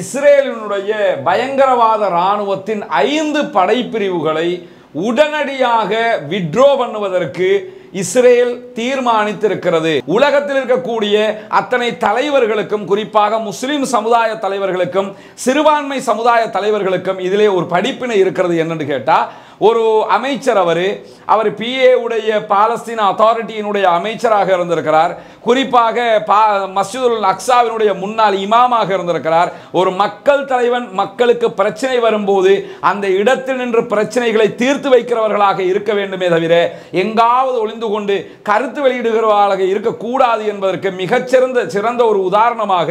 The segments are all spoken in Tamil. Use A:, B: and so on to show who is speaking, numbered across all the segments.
A: இஸ்ரேலினுடைய பயங்கரவாத இராணுவத்தின் ஐந்து படைப்பிரிவுகளை உடனடியாக விட்ரோ பண்ணுவதற்கு இஸ்ரேல் தீர்மானித்திருக்கிறது உலகத்தில் இருக்கக்கூடிய அத்தனை தலைவர்களுக்கும் குறிப்பாக முஸ்லிம் சமுதாய தலைவர்களுக்கும் சிறுபான்மை சமுதாய தலைவர்களுக்கும் இதிலே ஒரு படிப்பினை இருக்கிறது என்னன்னு கேட்டால் ஒரு அமைச்சர் அவர் அவர் பிஏ உடைய பாலஸ்தீன அத்தாரிட்டியினுடைய அமைச்சராக இருந்திருக்கிறார் குறிப்பாக பா மசூதுல் அக்சாவினுடைய முன்னாள் இமாமாக இருந்திருக்கிறார் ஒரு மக்கள் தலைவன் மக்களுக்கு பிரச்சனை வரும்போது அந்த இடத்தில் நின்று பிரச்சனைகளை தீர்த்து வைக்கிறவர்களாக இருக்க வேண்டுமே தவிர எங்காவது ஒளிந்து கொண்டு கருத்து வெளியிடுகிறவர்களாக இருக்கக்கூடாது என்பதற்கு மிகச்சிறந்த சிறந்த ஒரு உதாரணமாக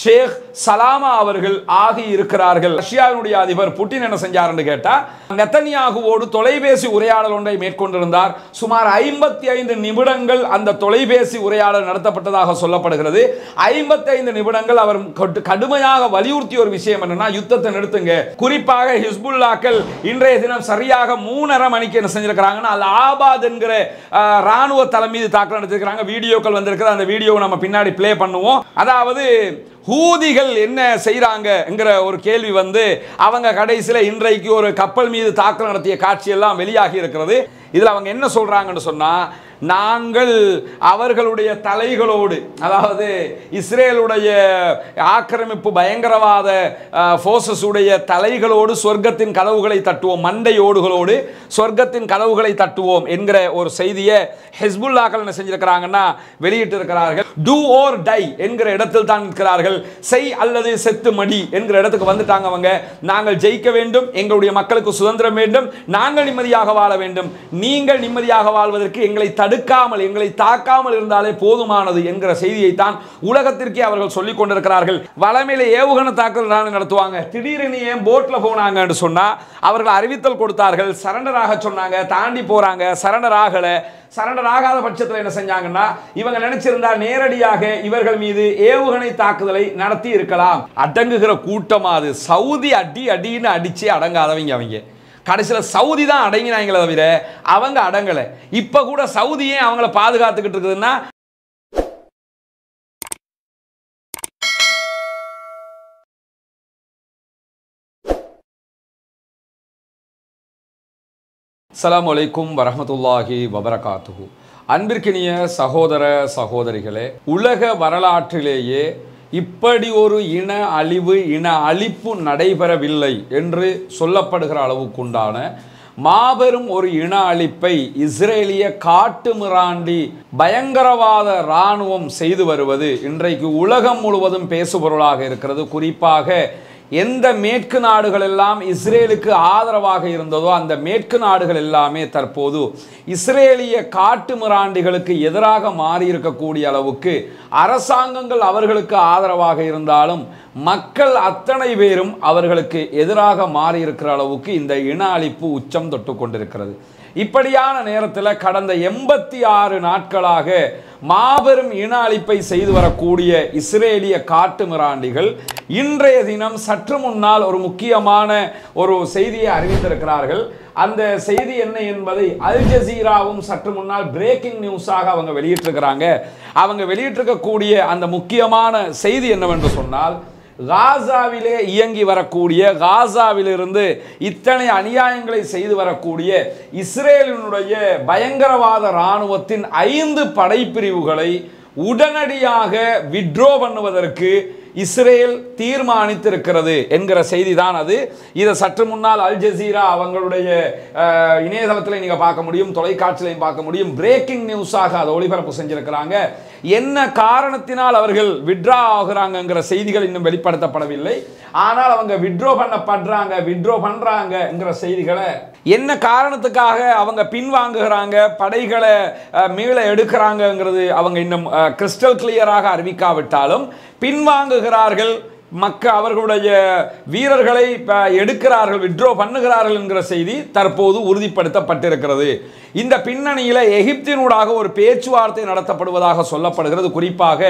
A: ஷேக் சலாமா அவர்கள் ஆகி இருக்கிறார்கள் ரஷ்யாவினுடைய அதிபர் புட்டின் என்ன செஞ்சார் என்று கேட்டால் நெத்தனியாகுவோடு தொலைபேசி உரையாடல் ஒன்றை மேற்கொண்டிருந்தார் சுமார் ஐம்பத்தி ஐந்து நிமிடங்கள் அந்த தொலைபேசி உரையாடல் நடத்தப்பட்டதாக சொல்லப்படுகிறது ஐம்பத்தி ஐந்து நிமிடங்கள் அவர் கடுமையாக வலியுறுத்திய ஒரு விஷயம் என்னன்னா யுத்தத்தை நிறுத்துங்க குறிப்பாக ஹிஸ்புல்லாக்கள் இன்றைய தினம் சரியாக மூணரை மணிக்கு என்ன செஞ்சிருக்கிறாங்கன்னா அல் ஆபாத் என்கிற ராணுவ தலைமீது தாக்கல் நடத்திருக்கிறாங்க வீடியோக்கள் வந்திருக்கிற அந்த வீடியோவை நம்ம பின்னாடி பிளே பண்ணுவோம் அதாவது ஹூதிகள் என்ன செய்கிறாங்கங்கிற ஒரு கேள்வி வந்து அவங்க கடைசியில் இன்றைக்கு ஒரு கப்பல் மீது தாக்கல் நடத்திய காட்சியெல்லாம் வெளியாகி இருக்கிறது இதில் அவங்க என்ன சொல்கிறாங்கன்னு சொன்னால் நாங்கள் அவர்களுடைய தலைகளோடு அதாவது இஸ்ரேலுடைய ஆக்கிரமிப்பு பயங்கரவாத ஃபோர்ஸஸுடைய தலைகளோடு சொர்க்கத்தின் கதவுகளை தட்டுவோம் மண்டை ஓடுகளோடு சொர்க்கத்தின் கதவுகளை தட்டுவோம் என்கிற ஒரு செய்தியை ஹெஸ்புல்லாக்கள் என்ன செஞ்சிருக்கிறாங்கன்னா வெளியிட்டு இருக்கிறார்கள் டூ ஓர் டை என்கிற இடத்தில் தான் இருக்கிறார்கள் செய் அல்லது செத்து மடி என்கிற இடத்துக்கு வந்துட்டாங்க அவங்க நாங்கள் ஜெயிக்க வேண்டும் எங்களுடைய மக்களுக்கு சுதந்திரம் வேண்டும் நாங்கள் நிம்மதியாக வாழ வேண்டும் நீங்கள் நிம்மதியாக வாழ்வதற்கு எங்களை தடுக்காமல் எங்களை தாக்காமல் இருந்தாலே போதுமானது என்கிற செய்தியை தான் உலகத்திற்கே அவர்கள் சொல்லிக் கொண்டிருக்கிறார்கள் வளமையில ஏவுகணை தாக்குதல் தானே நடத்துவாங்க திடீரென ஏன் போட்ல போனாங்கன்னு சொன்னால் அவர்கள் அறிவித்தல் கொடுத்தார்கள் சரண்டர் ஆக சொன்னாங்க தாண்டி போகிறாங்க சரண்டர் ஆகலை சரண்டர் ஆகாத பட்சத்தில் என்ன செஞ்சாங்கன்னா இவங்க நினைச்சிருந்தா நேரடியாக இவர்கள் மீது ஏவுகணை தாக்குதலை நடத்தி இருக்கலாம் அடங்குகிற கூட்டமா அது சவுதி அடி அடின்னு அடிச்சு அடங்காதவங்க அவங்க கடைசியில் சவுதி தான் அடங்கினாங்களே தவிர அவங்க அடங்கலை இப்போ கூட சவுதியே அவங்கள பாதுகாத்துக்கிட்டு இருக்குதுன்னா அஸ்லாம் வலைக்கும் வரமத்துல்லாஹி வபரகாத்துஹு அன்பிற்கினிய சகோதர சகோதரிகளே உலக வரலாற்றிலேயே இப்படி ஒரு இன அழிவு இன அழிப்பு நடைபெறவில்லை என்று சொல்லப்படுகிற அளவுக்குண்டான மாபெரும் ஒரு இன அழிப்பை இஸ்ரேலிய காட்டு மிராண்டி பயங்கரவாத இராணுவம் செய்து வருவது இன்றைக்கு உலகம் முழுவதும் பேசுபொருளாக இருக்கிறது குறிப்பாக எந்த மேற்கு நாடுகள் எல்லாம் இஸ்ரேலுக்கு ஆதரவாக இருந்ததோ அந்த மேற்கு நாடுகள் எல்லாமே தற்போது இஸ்ரேலிய காட்டு மிராண்டிகளுக்கு எதிராக மாறியிருக்கக்கூடிய அளவுக்கு அரசாங்கங்கள் அவர்களுக்கு ஆதரவாக இருந்தாலும் மக்கள் அத்தனை பேரும் அவர்களுக்கு எதிராக மாறியிருக்கிற அளவுக்கு இந்த இன அழிப்பு உச்சம் தொட்டு கொண்டிருக்கிறது இப்படியான நேரத்தில் கடந்த எண்பத்தி ஆறு நாட்களாக மாபெரும் இன அழிப்பை செய்து வரக்கூடிய இஸ்ரேலிய காட்டு மிராண்டிகள் இன்றைய தினம் சற்று முன்னால் ஒரு முக்கியமான ஒரு செய்தியை அறிவித்திருக்கிறார்கள் அந்த செய்தி என்ன என்பதை அல் ஜசீராவும் சற்று முன்னால் பிரேக்கிங் நியூஸாக அவங்க வெளியிட்டிருக்கிறாங்க அவங்க வெளியிட்டிருக்கக்கூடிய அந்த முக்கியமான செய்தி என்னவென்று சொன்னால் காசாவிலே இயங்கி வரக்கூடிய காசாவிலிருந்து இத்தனை அநியாயங்களை செய்து வரக்கூடிய இஸ்ரேலினுடைய பயங்கரவாத இராணுவத்தின் ஐந்து படைப்பிரிவுகளை உடனடியாக விட்ரோ பண்ணுவதற்கு இஸ்ரேல் தீர்மானித்திருக்கிறது என்கிற செய்தி தான் அது இதை சற்று முன்னால் அல் ஜசீரா அவங்களுடைய இணையதளத்தில் நீங்கள் பார்க்க முடியும் தொலைக்காட்சியிலையும் பார்க்க முடியும் பிரேக்கிங் நியூஸாக அதை ஒளிபரப்பு செஞ்சிருக்கிறாங்க என்ன காரணத்தினால் அவர்கள் விட்ரா ஆகிறாங்கங்கிற செய்திகள் இன்னும் வெளிப்படுத்தப்படவில்லை ஆனால் அவங்க விட்ரோ பண்ணப்படுறாங்க விட்ரோ பண்ணுறாங்கங்கிற செய்திகளை என்ன காரணத்துக்காக அவங்க பின்வாங்குகிறாங்க படைகளை மீள எடுக்கிறாங்கங்கிறது அவங்க இன்னும் கிறிஸ்டல் கிளியராக அறிவிக்காவிட்டாலும் பின்வாங்குகிறார்கள் மக்க அவர்களுடைய வீரர்களை எடுக்கிறார்கள் விட்ரோ பண்ணுகிறார்கள் என்கிற செய்தி தற்போது உறுதிப்படுத்தப்பட்டிருக்கிறது இந்த பின்னணியில் எகிப்தினூடாக ஒரு பேச்சுவார்த்தை நடத்தப்படுவதாக சொல்லப்படுகிறது குறிப்பாக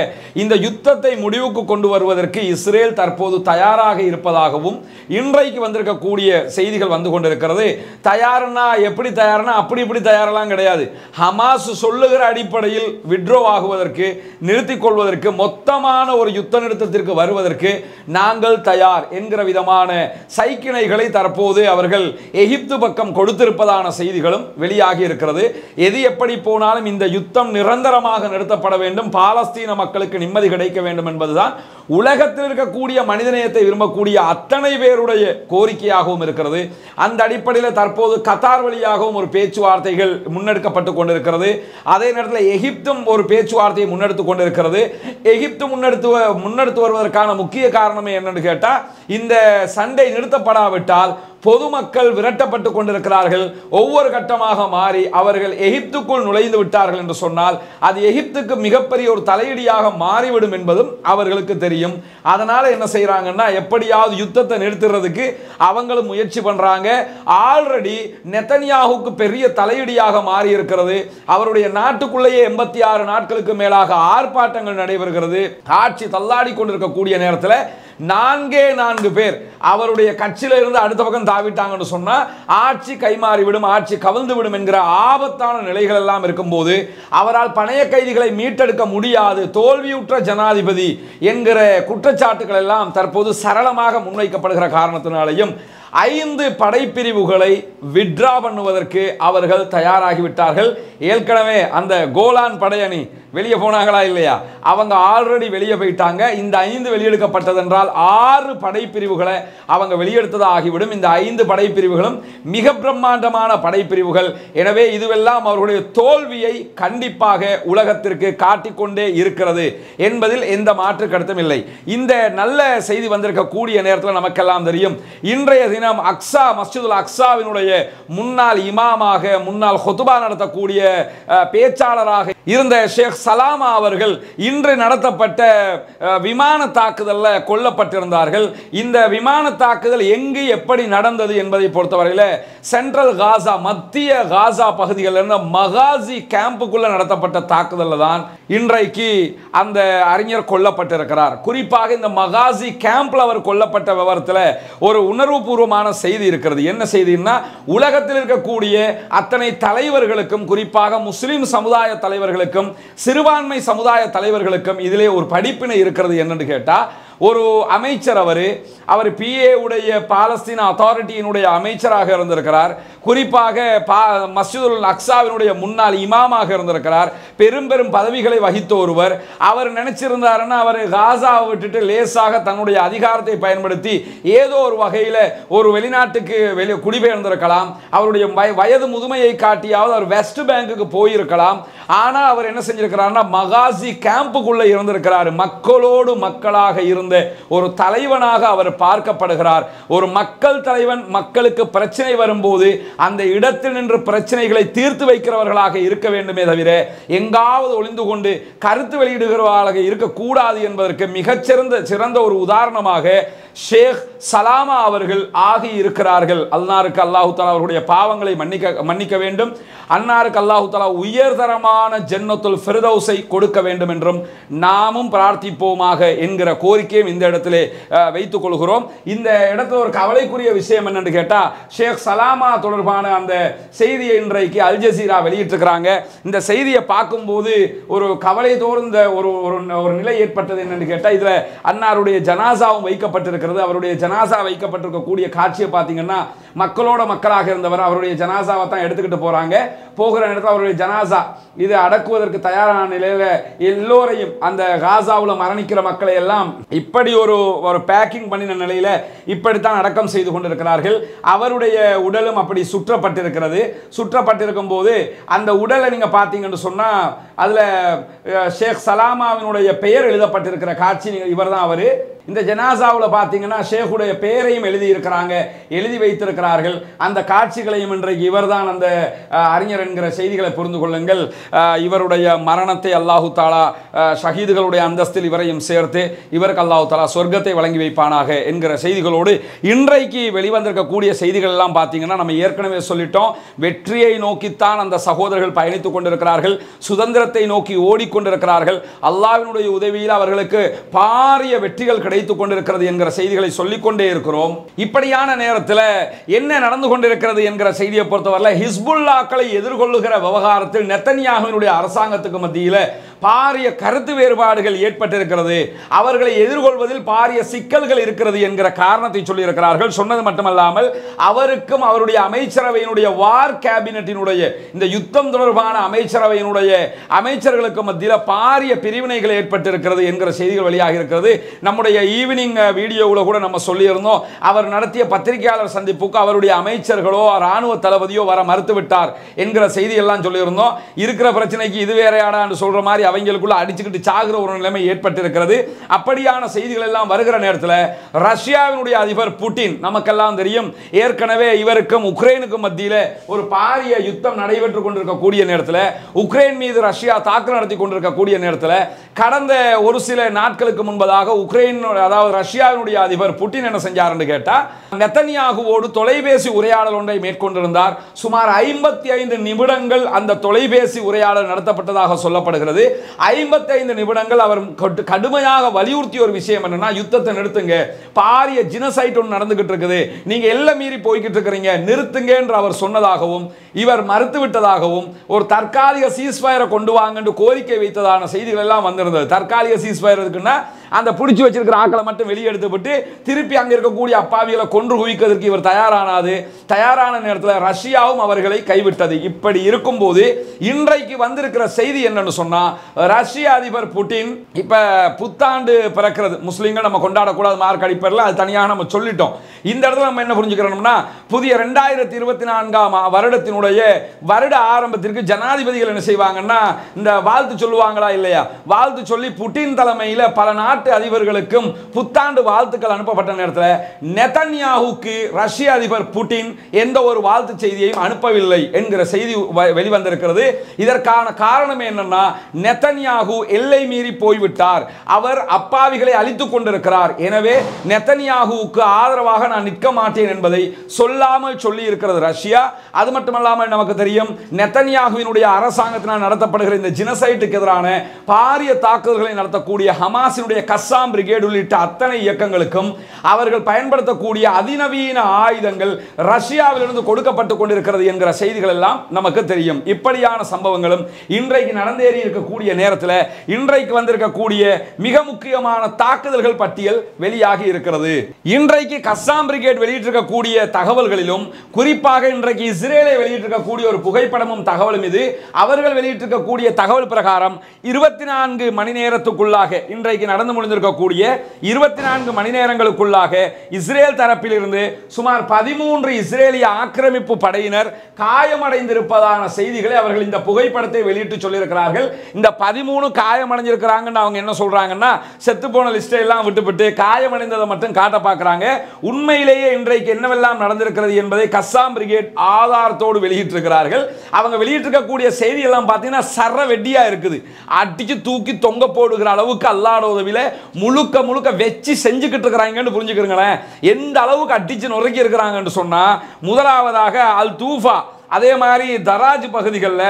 A: இந்த யுத்தத்தை முடிவுக்கு கொண்டு வருவதற்கு இஸ்ரேல் தற்போது தயாராக இருப்பதாகவும் இன்றைக்கு வந்திருக்கக்கூடிய செய்திகள் வந்து கொண்டிருக்கிறது தயார்னா எப்படி தயார்னா அப்படி இப்படி தயாரெல்லாம் கிடையாது ஹமாஸ் சொல்லுகிற அடிப்படையில் விட்ரோ ஆகுவதற்கு நிறுத்திக் கொள்வதற்கு மொத்தமான ஒரு யுத்த நிறுத்தத்திற்கு வருவதற்கு நாங்கள் தயார் என்கிற விதமான சைக்கிணைகளை தற்போது அவர்கள் எகிப்து பக்கம் கொடுத்திருப்பதான செய்திகளும் வெளியாகி இருக்கிறது எது எப்படி போனாலும் இந்த யுத்தம் நிரந்தரமாக நிறுத்தப்பட வேண்டும் பாலஸ்தீன மக்களுக்கு நிம்மதி கிடைக்க வேண்டும் என்பதுதான் உலகத்தில் இருக்கக்கூடிய மனிதநேயத்தை விரும்பக்கூடிய அத்தனை பேருடைய கோரிக்கையாகவும் இருக்கிறது அந்த அடிப்படையில் தற்போது கத்தார் வழியாகவும் ஒரு பேச்சுவார்த்தைகள் முன்னெடுக்கப்பட்டு கொண்டிருக்கிறது அதே நேரத்தில் எகிப்தும் ஒரு பேச்சுவார்த்தையை முன்னெடுத்து கொண்டிருக்கிறது எகிப்து முன்னெடுத்து முன்னெடுத்து வருவதற்கான முக்கிய காரணமே என்னன்னு கேட்டால் இந்த சண்டை நிறுத்தப்படாவிட்டால் பொதுமக்கள் விரட்டப்பட்டு கொண்டிருக்கிறார்கள் ஒவ்வொரு கட்டமாக மாறி அவர்கள் எகிப்துக்குள் நுழைந்து விட்டார்கள் என்று சொன்னால் அது எகிப்துக்கு மிகப்பெரிய ஒரு தலையீடியாக மாறிவிடும் என்பதும் அவர்களுக்கு தெரியும் அதனால் என்ன செய்கிறாங்கன்னா எப்படியாவது யுத்தத்தை நிறுத்துறதுக்கு அவங்களும் முயற்சி பண்ணுறாங்க ஆல்ரெடி நெத்தனியாகுக்கு பெரிய தலையீடியாக மாறி இருக்கிறது அவருடைய நாட்டுக்குள்ளேயே எண்பத்தி ஆறு நாட்களுக்கு மேலாக ஆர்ப்பாட்டங்கள் நடைபெறுகிறது ஆட்சி தள்ளாடி கொண்டிருக்கக்கூடிய நேரத்தில் நான்கே நான்கு பேர் அவருடைய கட்சியில இருந்து அடுத்த பக்கம் தாவிட்டாங்கன்னு சொன்னா ஆட்சி கைமாறிவிடும் ஆட்சி கவிழ்ந்து விடும் என்கிற ஆபத்தான நிலைகள் எல்லாம் இருக்கும்போது அவரால் பணைய கைதிகளை மீட்டெடுக்க முடியாது தோல்வியுற்ற ஜனாதிபதி என்கிற குற்றச்சாட்டுகள் எல்லாம் தற்போது சரளமாக முன்வைக்கப்படுகிற காரணத்தினாலையும் ஐந்து படைப்பிரிவுகளை விட்ரா பண்ணுவதற்கு அவர்கள் தயாராகிவிட்டார்கள் ஏற்கனவே அந்த கோலான் படையணி வெளியே போனாங்களா இல்லையா அவங்க ஆல்ரெடி வெளியே போயிட்டாங்க இந்த ஐந்து வெளியெடுக்கப்பட்டதென்றால் ஆறு படைப்பிரிவுகளை அவங்க வெளியெடுத்ததாக ஆகிவிடும் இந்த ஐந்து படைப்பிரிவுகளும் மிக பிரம்மாண்டமான படைப்பிரிவுகள் எனவே இதுவெல்லாம் அவர்களுடைய தோல்வியை கண்டிப்பாக உலகத்திற்கு காட்டிக்கொண்டே இருக்கிறது என்பதில் எந்த மாற்று கருத்தும் இல்லை இந்த நல்ல செய்தி வந்திருக்கக்கூடிய நேரத்தில் நமக்கெல்லாம் தெரியும் இன்றைய தினம் அக்ஸா மஸ்ஜிதுல் அக்ஸாவினுடைய முன்னாள் இமாமாக முன்னாள் ஹொத்துபா நடத்தக்கூடிய பேச்சாளராக இருந்த ஷேக் சலாமா அவர்கள் இன்று நடத்தப்பட்ட விமான தாக்குதலில் கொல்லப்பட்டிருந்தார்கள் இந்த விமான தாக்குதல் எங்கு எப்படி நடந்தது என்பதை பொறுத்தவரையில் சென்ட்ரல் காசா மத்திய காசா பகுதிகளில் இருந்த மகாசி கேம்புக்குள்ளே நடத்தப்பட்ட தாக்குதலில் தான் இன்றைக்கு அந்த அறிஞர் கொல்லப்பட்டிருக்கிறார் குறிப்பாக இந்த மகாசி கேம்ப்ல அவர் கொல்லப்பட்ட விவரத்தில் ஒரு உணர்வுபூர்வமான செய்தி இருக்கிறது என்ன செய்தின்னா உலகத்தில் இருக்கக்கூடிய அத்தனை தலைவர்களுக்கும் குறிப்பாக முஸ்லீம் சமுதாய தலைவர்களுக்கும் சிறுபான்மை சமுதாய தலைவர்களுக்கும் இதிலே ஒரு படிப்பினை இருக்கிறது என்னன்னு கேட்டால் ஒரு அமைச்சர் அவர் அவர் பிஏ உடைய பாலஸ்தீன அத்தாரிட்டியினுடைய அமைச்சராக இருந்திருக்கிறார் குறிப்பாக பா மஸ்ஜிதுல் அக்சாவினுடைய முன்னாள் இமாமாக இருந்திருக்கிறார் பெரும் பெரும் பதவிகளை வகித்த ஒருவர் அவர் நினைச்சிருந்தாருன்னா அவர் காசாவை விட்டுட்டு லேசாக தன்னுடைய அதிகாரத்தை பயன்படுத்தி ஏதோ ஒரு வகையில் ஒரு வெளிநாட்டுக்கு வெளியே குடிபெயர்ந்திருக்கலாம் அவருடைய வயது முதுமையை காட்டியாவது அவர் வெஸ்ட் பேங்குக்கு போயிருக்கலாம் ஆனால் அவர் என்ன செஞ்சிருக்கிறார்னா மகாசி கேம்புக்குள்ளே இருந்திருக்கிறார் மக்களோடு மக்களாக இருந்து இருந்து ஒரு தலைவனாக அவர் பார்க்கப்படுகிறார் ஒரு மக்கள் தலைவன் மக்களுக்கு பிரச்சனை வரும்போது அந்த இடத்தில் நின்று பிரச்சனைகளை தீர்த்து வைக்கிறவர்களாக இருக்க வேண்டுமே தவிர எங்காவது ஒளிந்து கொண்டு கருத்து வெளியிடுகிறவர்களாக இருக்கக்கூடாது என்பதற்கு மிகச்சிறந்த சிறந்த ஒரு உதாரணமாக ஷேக் சலாமா அவர்கள் ஆகி இருக்கிறார்கள் அல்லாருக்கு அல்லாஹு தலா அவர்களுடைய பாவங்களை மன்னிக்க மன்னிக்க வேண்டும் அன்னாருக்கு அல்லாஹு தலா உயர்தரமான ஜன்னத்துல் ஃபிரதௌஸை கொடுக்க வேண்டும் என்றும் நாமும் பிரார்த்திப்போமாக என்கிற கோரிக்கையும் இந்த இடத்திலே வைத்துக் கொள்கிறோம் இந்த இடத்துல ஒரு கவலைக்குரிய விஷயம் என்னென்னு கேட்டால் ஷேக் சலாமா தொடர்பான அந்த செய்தியை இன்றைக்கு அல் ஜசீரா வெளியிட்டிருக்கிறாங்க இந்த செய்தியை பார்க்கும்போது ஒரு கவலை தோர்ந்த ஒரு ஒரு நிலை ஏற்பட்டது என்னென்னு கேட்டால் இதில் அன்னாருடைய ஜனாசாவும் வைக்கப்பட்டிருக்கிறது இருக்கிறது அவருடைய ஜனாசா வைக்கப்பட்டிருக்கக்கூடிய காட்சியை பார்த்தீங்கன்னா மக்களோட மக்களாக இருந்தவர் அவருடைய ஜனாசாவை தான் எடுத்துக்கிட்டு போகிறாங்க போகிற நேரத்தில் அவருடைய ஜனாசா இது அடக்குவதற்கு தயாரான நிலையில் எல்லோரையும் அந்த காசாவில் மரணிக்கிற மக்களை எல்லாம் இப்படி ஒரு ஒரு பேக்கிங் பண்ணின நிலையில் இப்படித்தான் அடக்கம் செய்து கொண்டிருக்கிறார்கள் அவருடைய உடலும் அப்படி சுற்றப்பட்டிருக்கிறது சுற்றப்பட்டிருக்கும் போது அந்த உடலை நீங்கள் பார்த்தீங்கன்னு சொன்னால் அதில் ஷேக் சலாமாவினுடைய பெயர் எழுதப்பட்டிருக்கிற காட்சி இவர் தான் அவர் இந்த ஜனாசாவில் பார்த்தீங்கன்னா ஷேகுடைய பெயரையும் எழுதியிருக்கிறாங்க எழுதி வைத்திருக்கிறாங்க வருகிறார்கள் அந்த காட்சிகளையும் இன்றைக்கு இவர்தான் அந்த அறிஞர் என்கிற செய்திகளை புரிந்து கொள்ளுங்கள் இவருடைய மரணத்தை அல்லாஹு தாலா ஷஹீதுகளுடைய அந்தஸ்தில் இவரையும் சேர்த்து இவருக்கு அல்லாஹு தாலா சொர்க்கத்தை வழங்கி வைப்பானாக என்கிற செய்திகளோடு இன்றைக்கு வெளிவந்திருக்கக்கூடிய செய்திகள் எல்லாம் பார்த்தீங்கன்னா நம்ம ஏற்கனவே சொல்லிட்டோம் வெற்றியை நோக்கித்தான் அந்த சகோதரர்கள் பயணித்துக் கொண்டிருக்கிறார்கள் சுதந்திரத்தை நோக்கி ஓடிக்கொண்டிருக்கிறார்கள் அல்லாவினுடைய உதவியில் அவர்களுக்கு பாரிய வெற்றிகள் கிடைத்து கொண்டிருக்கிறது என்கிற செய்திகளை சொல்லிக்கொண்டே இருக்கிறோம் இப்படியான நேரத்தில் என்ன நடந்து கொண்டிருக்கிறது என்கிற செய்தியை பொறுத்தவரை ஹிஸ்புல்லாக்களை எதிர்கொள்ளுகிற விவகாரத்தில் நெத்தன்யாகவினுடைய அரசாங்கத்துக்கு மத்தியில் பாரிய கருத்து வேறுபாடுகள் ஏற்பட்டிருக்கிறது அவர்களை எதிர்கொள்வதில் பாரிய சிக்கல்கள் இருக்கிறது என்கிற காரணத்தை சொல்லியிருக்கிறார்கள் சொன்னது மட்டுமல்லாமல் அவருக்கும் அவருடைய அமைச்சரவையினுடைய வார் கேபினட்டினுடைய இந்த யுத்தம் தொடர்பான அமைச்சரவையினுடைய அமைச்சர்களுக்கு மத்தியில் பாரிய பிரிவினைகள் ஏற்பட்டிருக்கிறது என்கிற செய்திகள் வெளியாக இருக்கிறது நம்முடைய ஈவினிங் வீடியோவில் கூட நம்ம சொல்லியிருந்தோம் அவர் நடத்திய பத்திரிகையாளர் சந்திப்புக்கு அவருடைய அமைச்சர்களோ ராணுவ தளபதியோ வர மறுத்துவிட்டார் என்கிற செய்தியெல்லாம் சொல்லியிருந்தோம் இருக்கிற பிரச்சனைக்கு இது வேறையாடான்னு சொல்கிற மாதிரி போய் அவங்களுக்குள்ள அடிச்சுக்கிட்டு சாகிற ஒரு நிலைமை ஏற்பட்டிருக்கிறது அப்படியான செய்திகள் எல்லாம் வருகிற நேரத்தில் ரஷ்யாவினுடைய அதிபர் புட்டின் நமக்கெல்லாம் தெரியும் ஏற்கனவே இவருக்கும் உக்ரைனுக்கும் மத்தியில் ஒரு பாரிய யுத்தம் நடைபெற்று கொண்டிருக்கக்கூடிய நேரத்தில் உக்ரைன் மீது ரஷ்யா தாக்குதல் நடத்தி கொண்டிருக்கக்கூடிய நேரத்தில் கடந்த ஒரு சில நாட்களுக்கு முன்பதாக உக்ரைன் அதாவது ரஷ்யாவினுடைய அதிபர் புட்டின் என்ன செஞ்சார்னு கேட்டால் நெத்தனியாகுவோடு தொலைபேசி உரையாடல் ஒன்றை மேற்கொண்டிருந்தார் சுமார் ஐம்பத்தி ஐந்து நிமிடங்கள் அந்த தொலைபேசி உரையாடல் நடத்தப்பட்டதாக சொல்லப்படுகிறது ஐம்பத்தைந்து நிமிடங்கள் அவர் கடுமையாக வலியுறுத்தி ஒரு விஷயம் என்னன்னா யுத்தத்தை நிறுத்துங்க பாரிய ஜினசைட் ஒன்று நடந்துகிட்டு இருக்குது நீங்க எல்லாம் மீறி போய்கிட்டு இருக்கிறீங்க நிறுத்துங்க என்று அவர் சொன்னதாகவும் இவர் மறுத்து விட்டதாகவும் ஒரு தற்காலிக சீஸ்ஃபயரை கொண்டு வாங்க என்று கோரிக்கை வைத்ததான செய்திகள் எல்லாம் வந்திருந்தது தற்காலிக சீஸ்ஃபயர் இருக்குன்னா அந்த பிடிச்சி வச்சிருக்கிற ஆக்களை மட்டும் வெளியே எடுத்துப்பட்டு திருப்பி அங்கே இருக்கக்கூடிய அப்பாவிகளை கொன்று குவிக்கிறதுக்கு இவர் தயாரானாது தயாரான நேரத்தில் ரஷ்யாவும் அவர்களை கைவிட்டது இப்படி இருக்கும்போது இன்றைக்கு வந்திருக்கிற செய்தி என்னன்னு சொன்னால் ரஷ்ய அதிபர் புட்டின் இப்போ புத்தாண்டு பிறக்கிறது முஸ்லீம்கள் நம்ம கொண்டாடக்கூடாது மார்க் அடிப்படையில் அது தனியாக நம்ம சொல்லிட்டோம் இந்த இடத்துல நம்ம என்ன புரிஞ்சுக்கிறோம்னா புதிய ரெண்டாயிரத்தி இருபத்தி நான்காம் வருடத்தினுடைய வருட ஆரம்பத்திற்கு ஜனாதிபதிகள் என்ன செய்வாங்கன்னா இந்த வாழ்த்து சொல்லுவாங்களா இல்லையா வாழ்த்து சொல்லி புட்டின் தலைமையில் பல நாள் நாட்டு அதிபர்களுக்கும் புத்தாண்டு வாழ்த்துக்கள் அனுப்பப்பட்ட நேரத்தில் நெதன்யாஹுக்கு ரஷ்ய அதிபர் புட்டின் எந்த ஒரு வாழ்த்து செய்தியையும் அனுப்பவில்லை என்கிற செய்தி வெளிவந்திருக்கிறது இதற்கான காரணம் என்னன்னா நெத்தன்யாகு எல்லை மீறி போய்விட்டார் அவர் அப்பாவிகளை அழித்துக் கொண்டிருக்கிறார் எனவே நெத்தன்யாகுவுக்கு ஆதரவாக நான் நிற்க மாட்டேன் என்பதை சொல்லாமல் சொல்லி இருக்கிறது ரஷ்யா அது மட்டுமல்லாமல் நமக்கு தெரியும் நெத்தன்யாகுவினுடைய அரசாங்கத்தினால் நடத்தப்படுகிற இந்த ஜினசைட்டுக்கு எதிரான பாரிய தாக்குதல்களை நடத்தக்கூடிய ஹமாஸினுடைய கஸ்ஸாம் பிரிகேட் உள்ளிட்ட அத்தனை இயக்கங்களுக்கும் அவர்கள் பயன்படுத்தக்கூடிய அதிநவீன ஆயுதங்கள் ரஷ்யாவிலிருந்து கொடுக்கப்பட்டு கொண்டிருக்கிறது என்கிற செய்திகள் எல்லாம் நமக்கு தெரியும் இப்படியான சம்பவங்களும் இன்றைக்கு நடந்தேறி இருக்கக்கூடிய நேரத்தில் இன்றைக்கு வந்திருக்கக்கூடிய மிக முக்கியமான தாக்குதல்கள் பட்டியல் வெளியாகி இருக்கிறது இன்றைக்கு கஸ்ஸாம் பிரிகேட் வெளியிட்டிருக்கக்கூடிய தகவல்களிலும் குறிப்பாக இன்றைக்கு இஸ்ரேலை வெளியிட்டிருக்கக்கூடிய ஒரு புகைப்படமும் தகவலும் இது அவர்கள் வெளியிட்டிருக்கக்கூடிய தகவல் பிரகாரம் இருபத்தி நான்கு மணி நேரத்துக்குள்ளாக இன்றைக்கு நடந்து முடிந்திருக்கக்கூடிய இருபத்தி நான்கு மணி நேரங்களுக்குள்ளாக இஸ்ரேல் தரப்பிலிருந்து சுமார் பதிமூன்று இஸ்ரேலிய ஆக்கிரமிப்பு படையினர் காயமடைந்திருப்பதான செய்திகளை அவர்கள் இந்த புகைப்படத்தை வெளியிட்டு சொல்லியிருக்கிறார்கள் இந்த பதிமூணு காயமடைஞ்சிருக்கிறாங்கன்னு அவங்க என்ன சொல்றாங்கன்னா செத்து போன லிஸ்டை எல்லாம் விட்டுவிட்டு காயமடைந்ததை மட்டும் காட்ட பார்க்குறாங்க உண்மையிலேயே இன்றைக்கு என்னவெல்லாம் நடந்திருக்கிறது என்பதை கஸ்ஸாம் பிரிகேட் ஆதாரத்தோடு வெளியிட்டிருக்கிறார்கள் அவங்க வெளியிட்டிருக்கக்கூடிய செய்தியெல்லாம் பார்த்தீங்கன்னா சர வெட்டியாக இருக்குது அடிச்சு தூக்கி தொங்க போடுகிற அளவுக்கு அல்லாத உதவியில் முழுக்க முழுக்க வச்சு செஞ்சுக்கிட்டு இருக்கிறாங்கன்னு புரிஞ்சுக்கிறீங்களேன் எந்த அளவுக்கு அடிச்சு நொறுக்கி இருக்கிறாங்கன்னு சொன்னால் முதலாவதாக அல் தூஃபா அதே மாதிரி தராஜ் பகுதிகளில்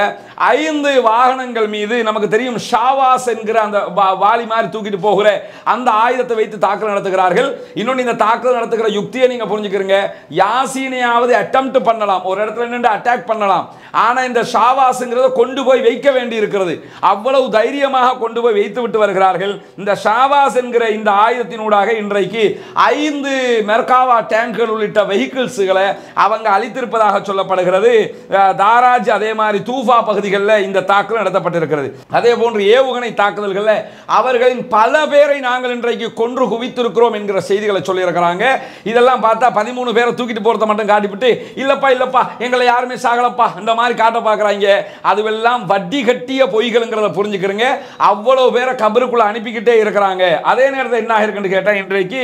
A: ஐந்து வாகனங்கள் மீது நமக்கு தெரியும் ஷாவாஸ் என்கிற அந்த வாலி மாதிரி தூக்கிட்டு போகிற அந்த ஆயுதத்தை வைத்து தாக்குதல் நடத்துகிறார்கள் இன்னொன்று இந்த தாக்குதல் நடத்துகிற யுக்தியை நீங்கள் புரிஞ்சுக்கிறீங்க யாசினையாவது அட்டம்ப்ட் பண்ணலாம் ஒரு இடத்துல நின்று அட்டாக் பண்ணலாம் ஆனால் இந்த ஷாவாஸுங்கிறத கொண்டு போய் வைக்க வேண்டி இருக்கிறது அவ்வளவு தைரியமாக கொண்டு போய் வைத்து விட்டு வருகிறார்கள் இந்த ஷாவாஸ் என்கிற இந்த ஆயுதத்தினூடாக இன்றைக்கு ஐந்து மெர்காவா டேங்குகள் உள்ளிட்ட வெஹிக்கிள்ஸுகளை அவங்க அளித்திருப்பதாக சொல்லப்படுகிறது தாராஜ் அதே மாதிரி தூஃபா பகுதிகளில் இந்த தாக்குதல் நடத்தப்பட்டிருக்கிறது அதே போன்று ஏவுகணை தாக்குதல்களில் அவர்களின் பல பேரை நாங்கள் இன்றைக்கு கொன்று குவித்திருக்கிறோம் என்கிற செய்திகளை சொல்லியிருக்கிறாங்க இதெல்லாம் பார்த்தா பதிமூணு பேரை தூக்கிட்டு போகிறத மட்டும் காட்டிவிட்டு இல்லைப்பா இல்லைப்பா எங்களை யாருமே சாகலப்பா இந்த மாதிரி காட்ட பார்க்குறாங்க அதுவெல்லாம் வட்டி கட்டிய பொய்களுங்கிறத புரிஞ்சுக்கிறங்க அவ்வளோ பேரை கபருக்குள்ளே அனுப்பிக்கிட்டே இருக்கிறாங்க அதே நேரத்தில் என்ன ஆகிருக்குன்னு கேட்டால் இன்றைக்கு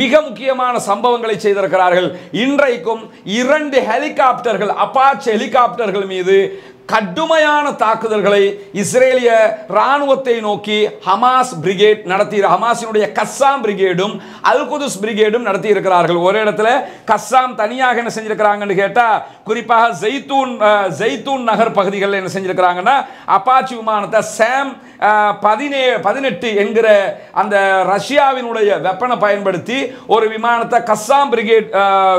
A: மிக முக்கியமான சம்பவங்களை செய்திருக்கிறார்கள் இன்றைக்கும் இரண்டு ஹெலிகாப்டர்கள் அப்பா ஆர்எஃப்எக்ஸ் ஹெலிகாப்டர்கள் மீது கடுமையான தாக்குதல்களை இஸ்ரேலிய ராணுவத்தை நோக்கி ஹமாஸ் பிரிகேட் நடத்தி ஹமாஸினுடைய கஸ்ஸாம் பிரிகேடும் அல் குதுஸ் பிரிகேடும் நடத்தி இருக்கிறார்கள் ஒரு இடத்துல கஸ்ஸாம் தனியாக என்ன செஞ்சிருக்கிறாங்கன்னு கேட்டால் குறிப்பாக ஜெய்தூன் ஜெய்தூன் நகர் பகுதிகளில் என்ன செஞ்சிருக்கிறாங்கன்னா அப்பாச்சி விமானத்தை சாம் பதினே பதினெட்டு என்கிற அந்த ரஷ்யாவினுடைய வெப்பனை பயன்படுத்தி ஒரு விமானத்தை கஸ்ஸாம் பிரிகேட்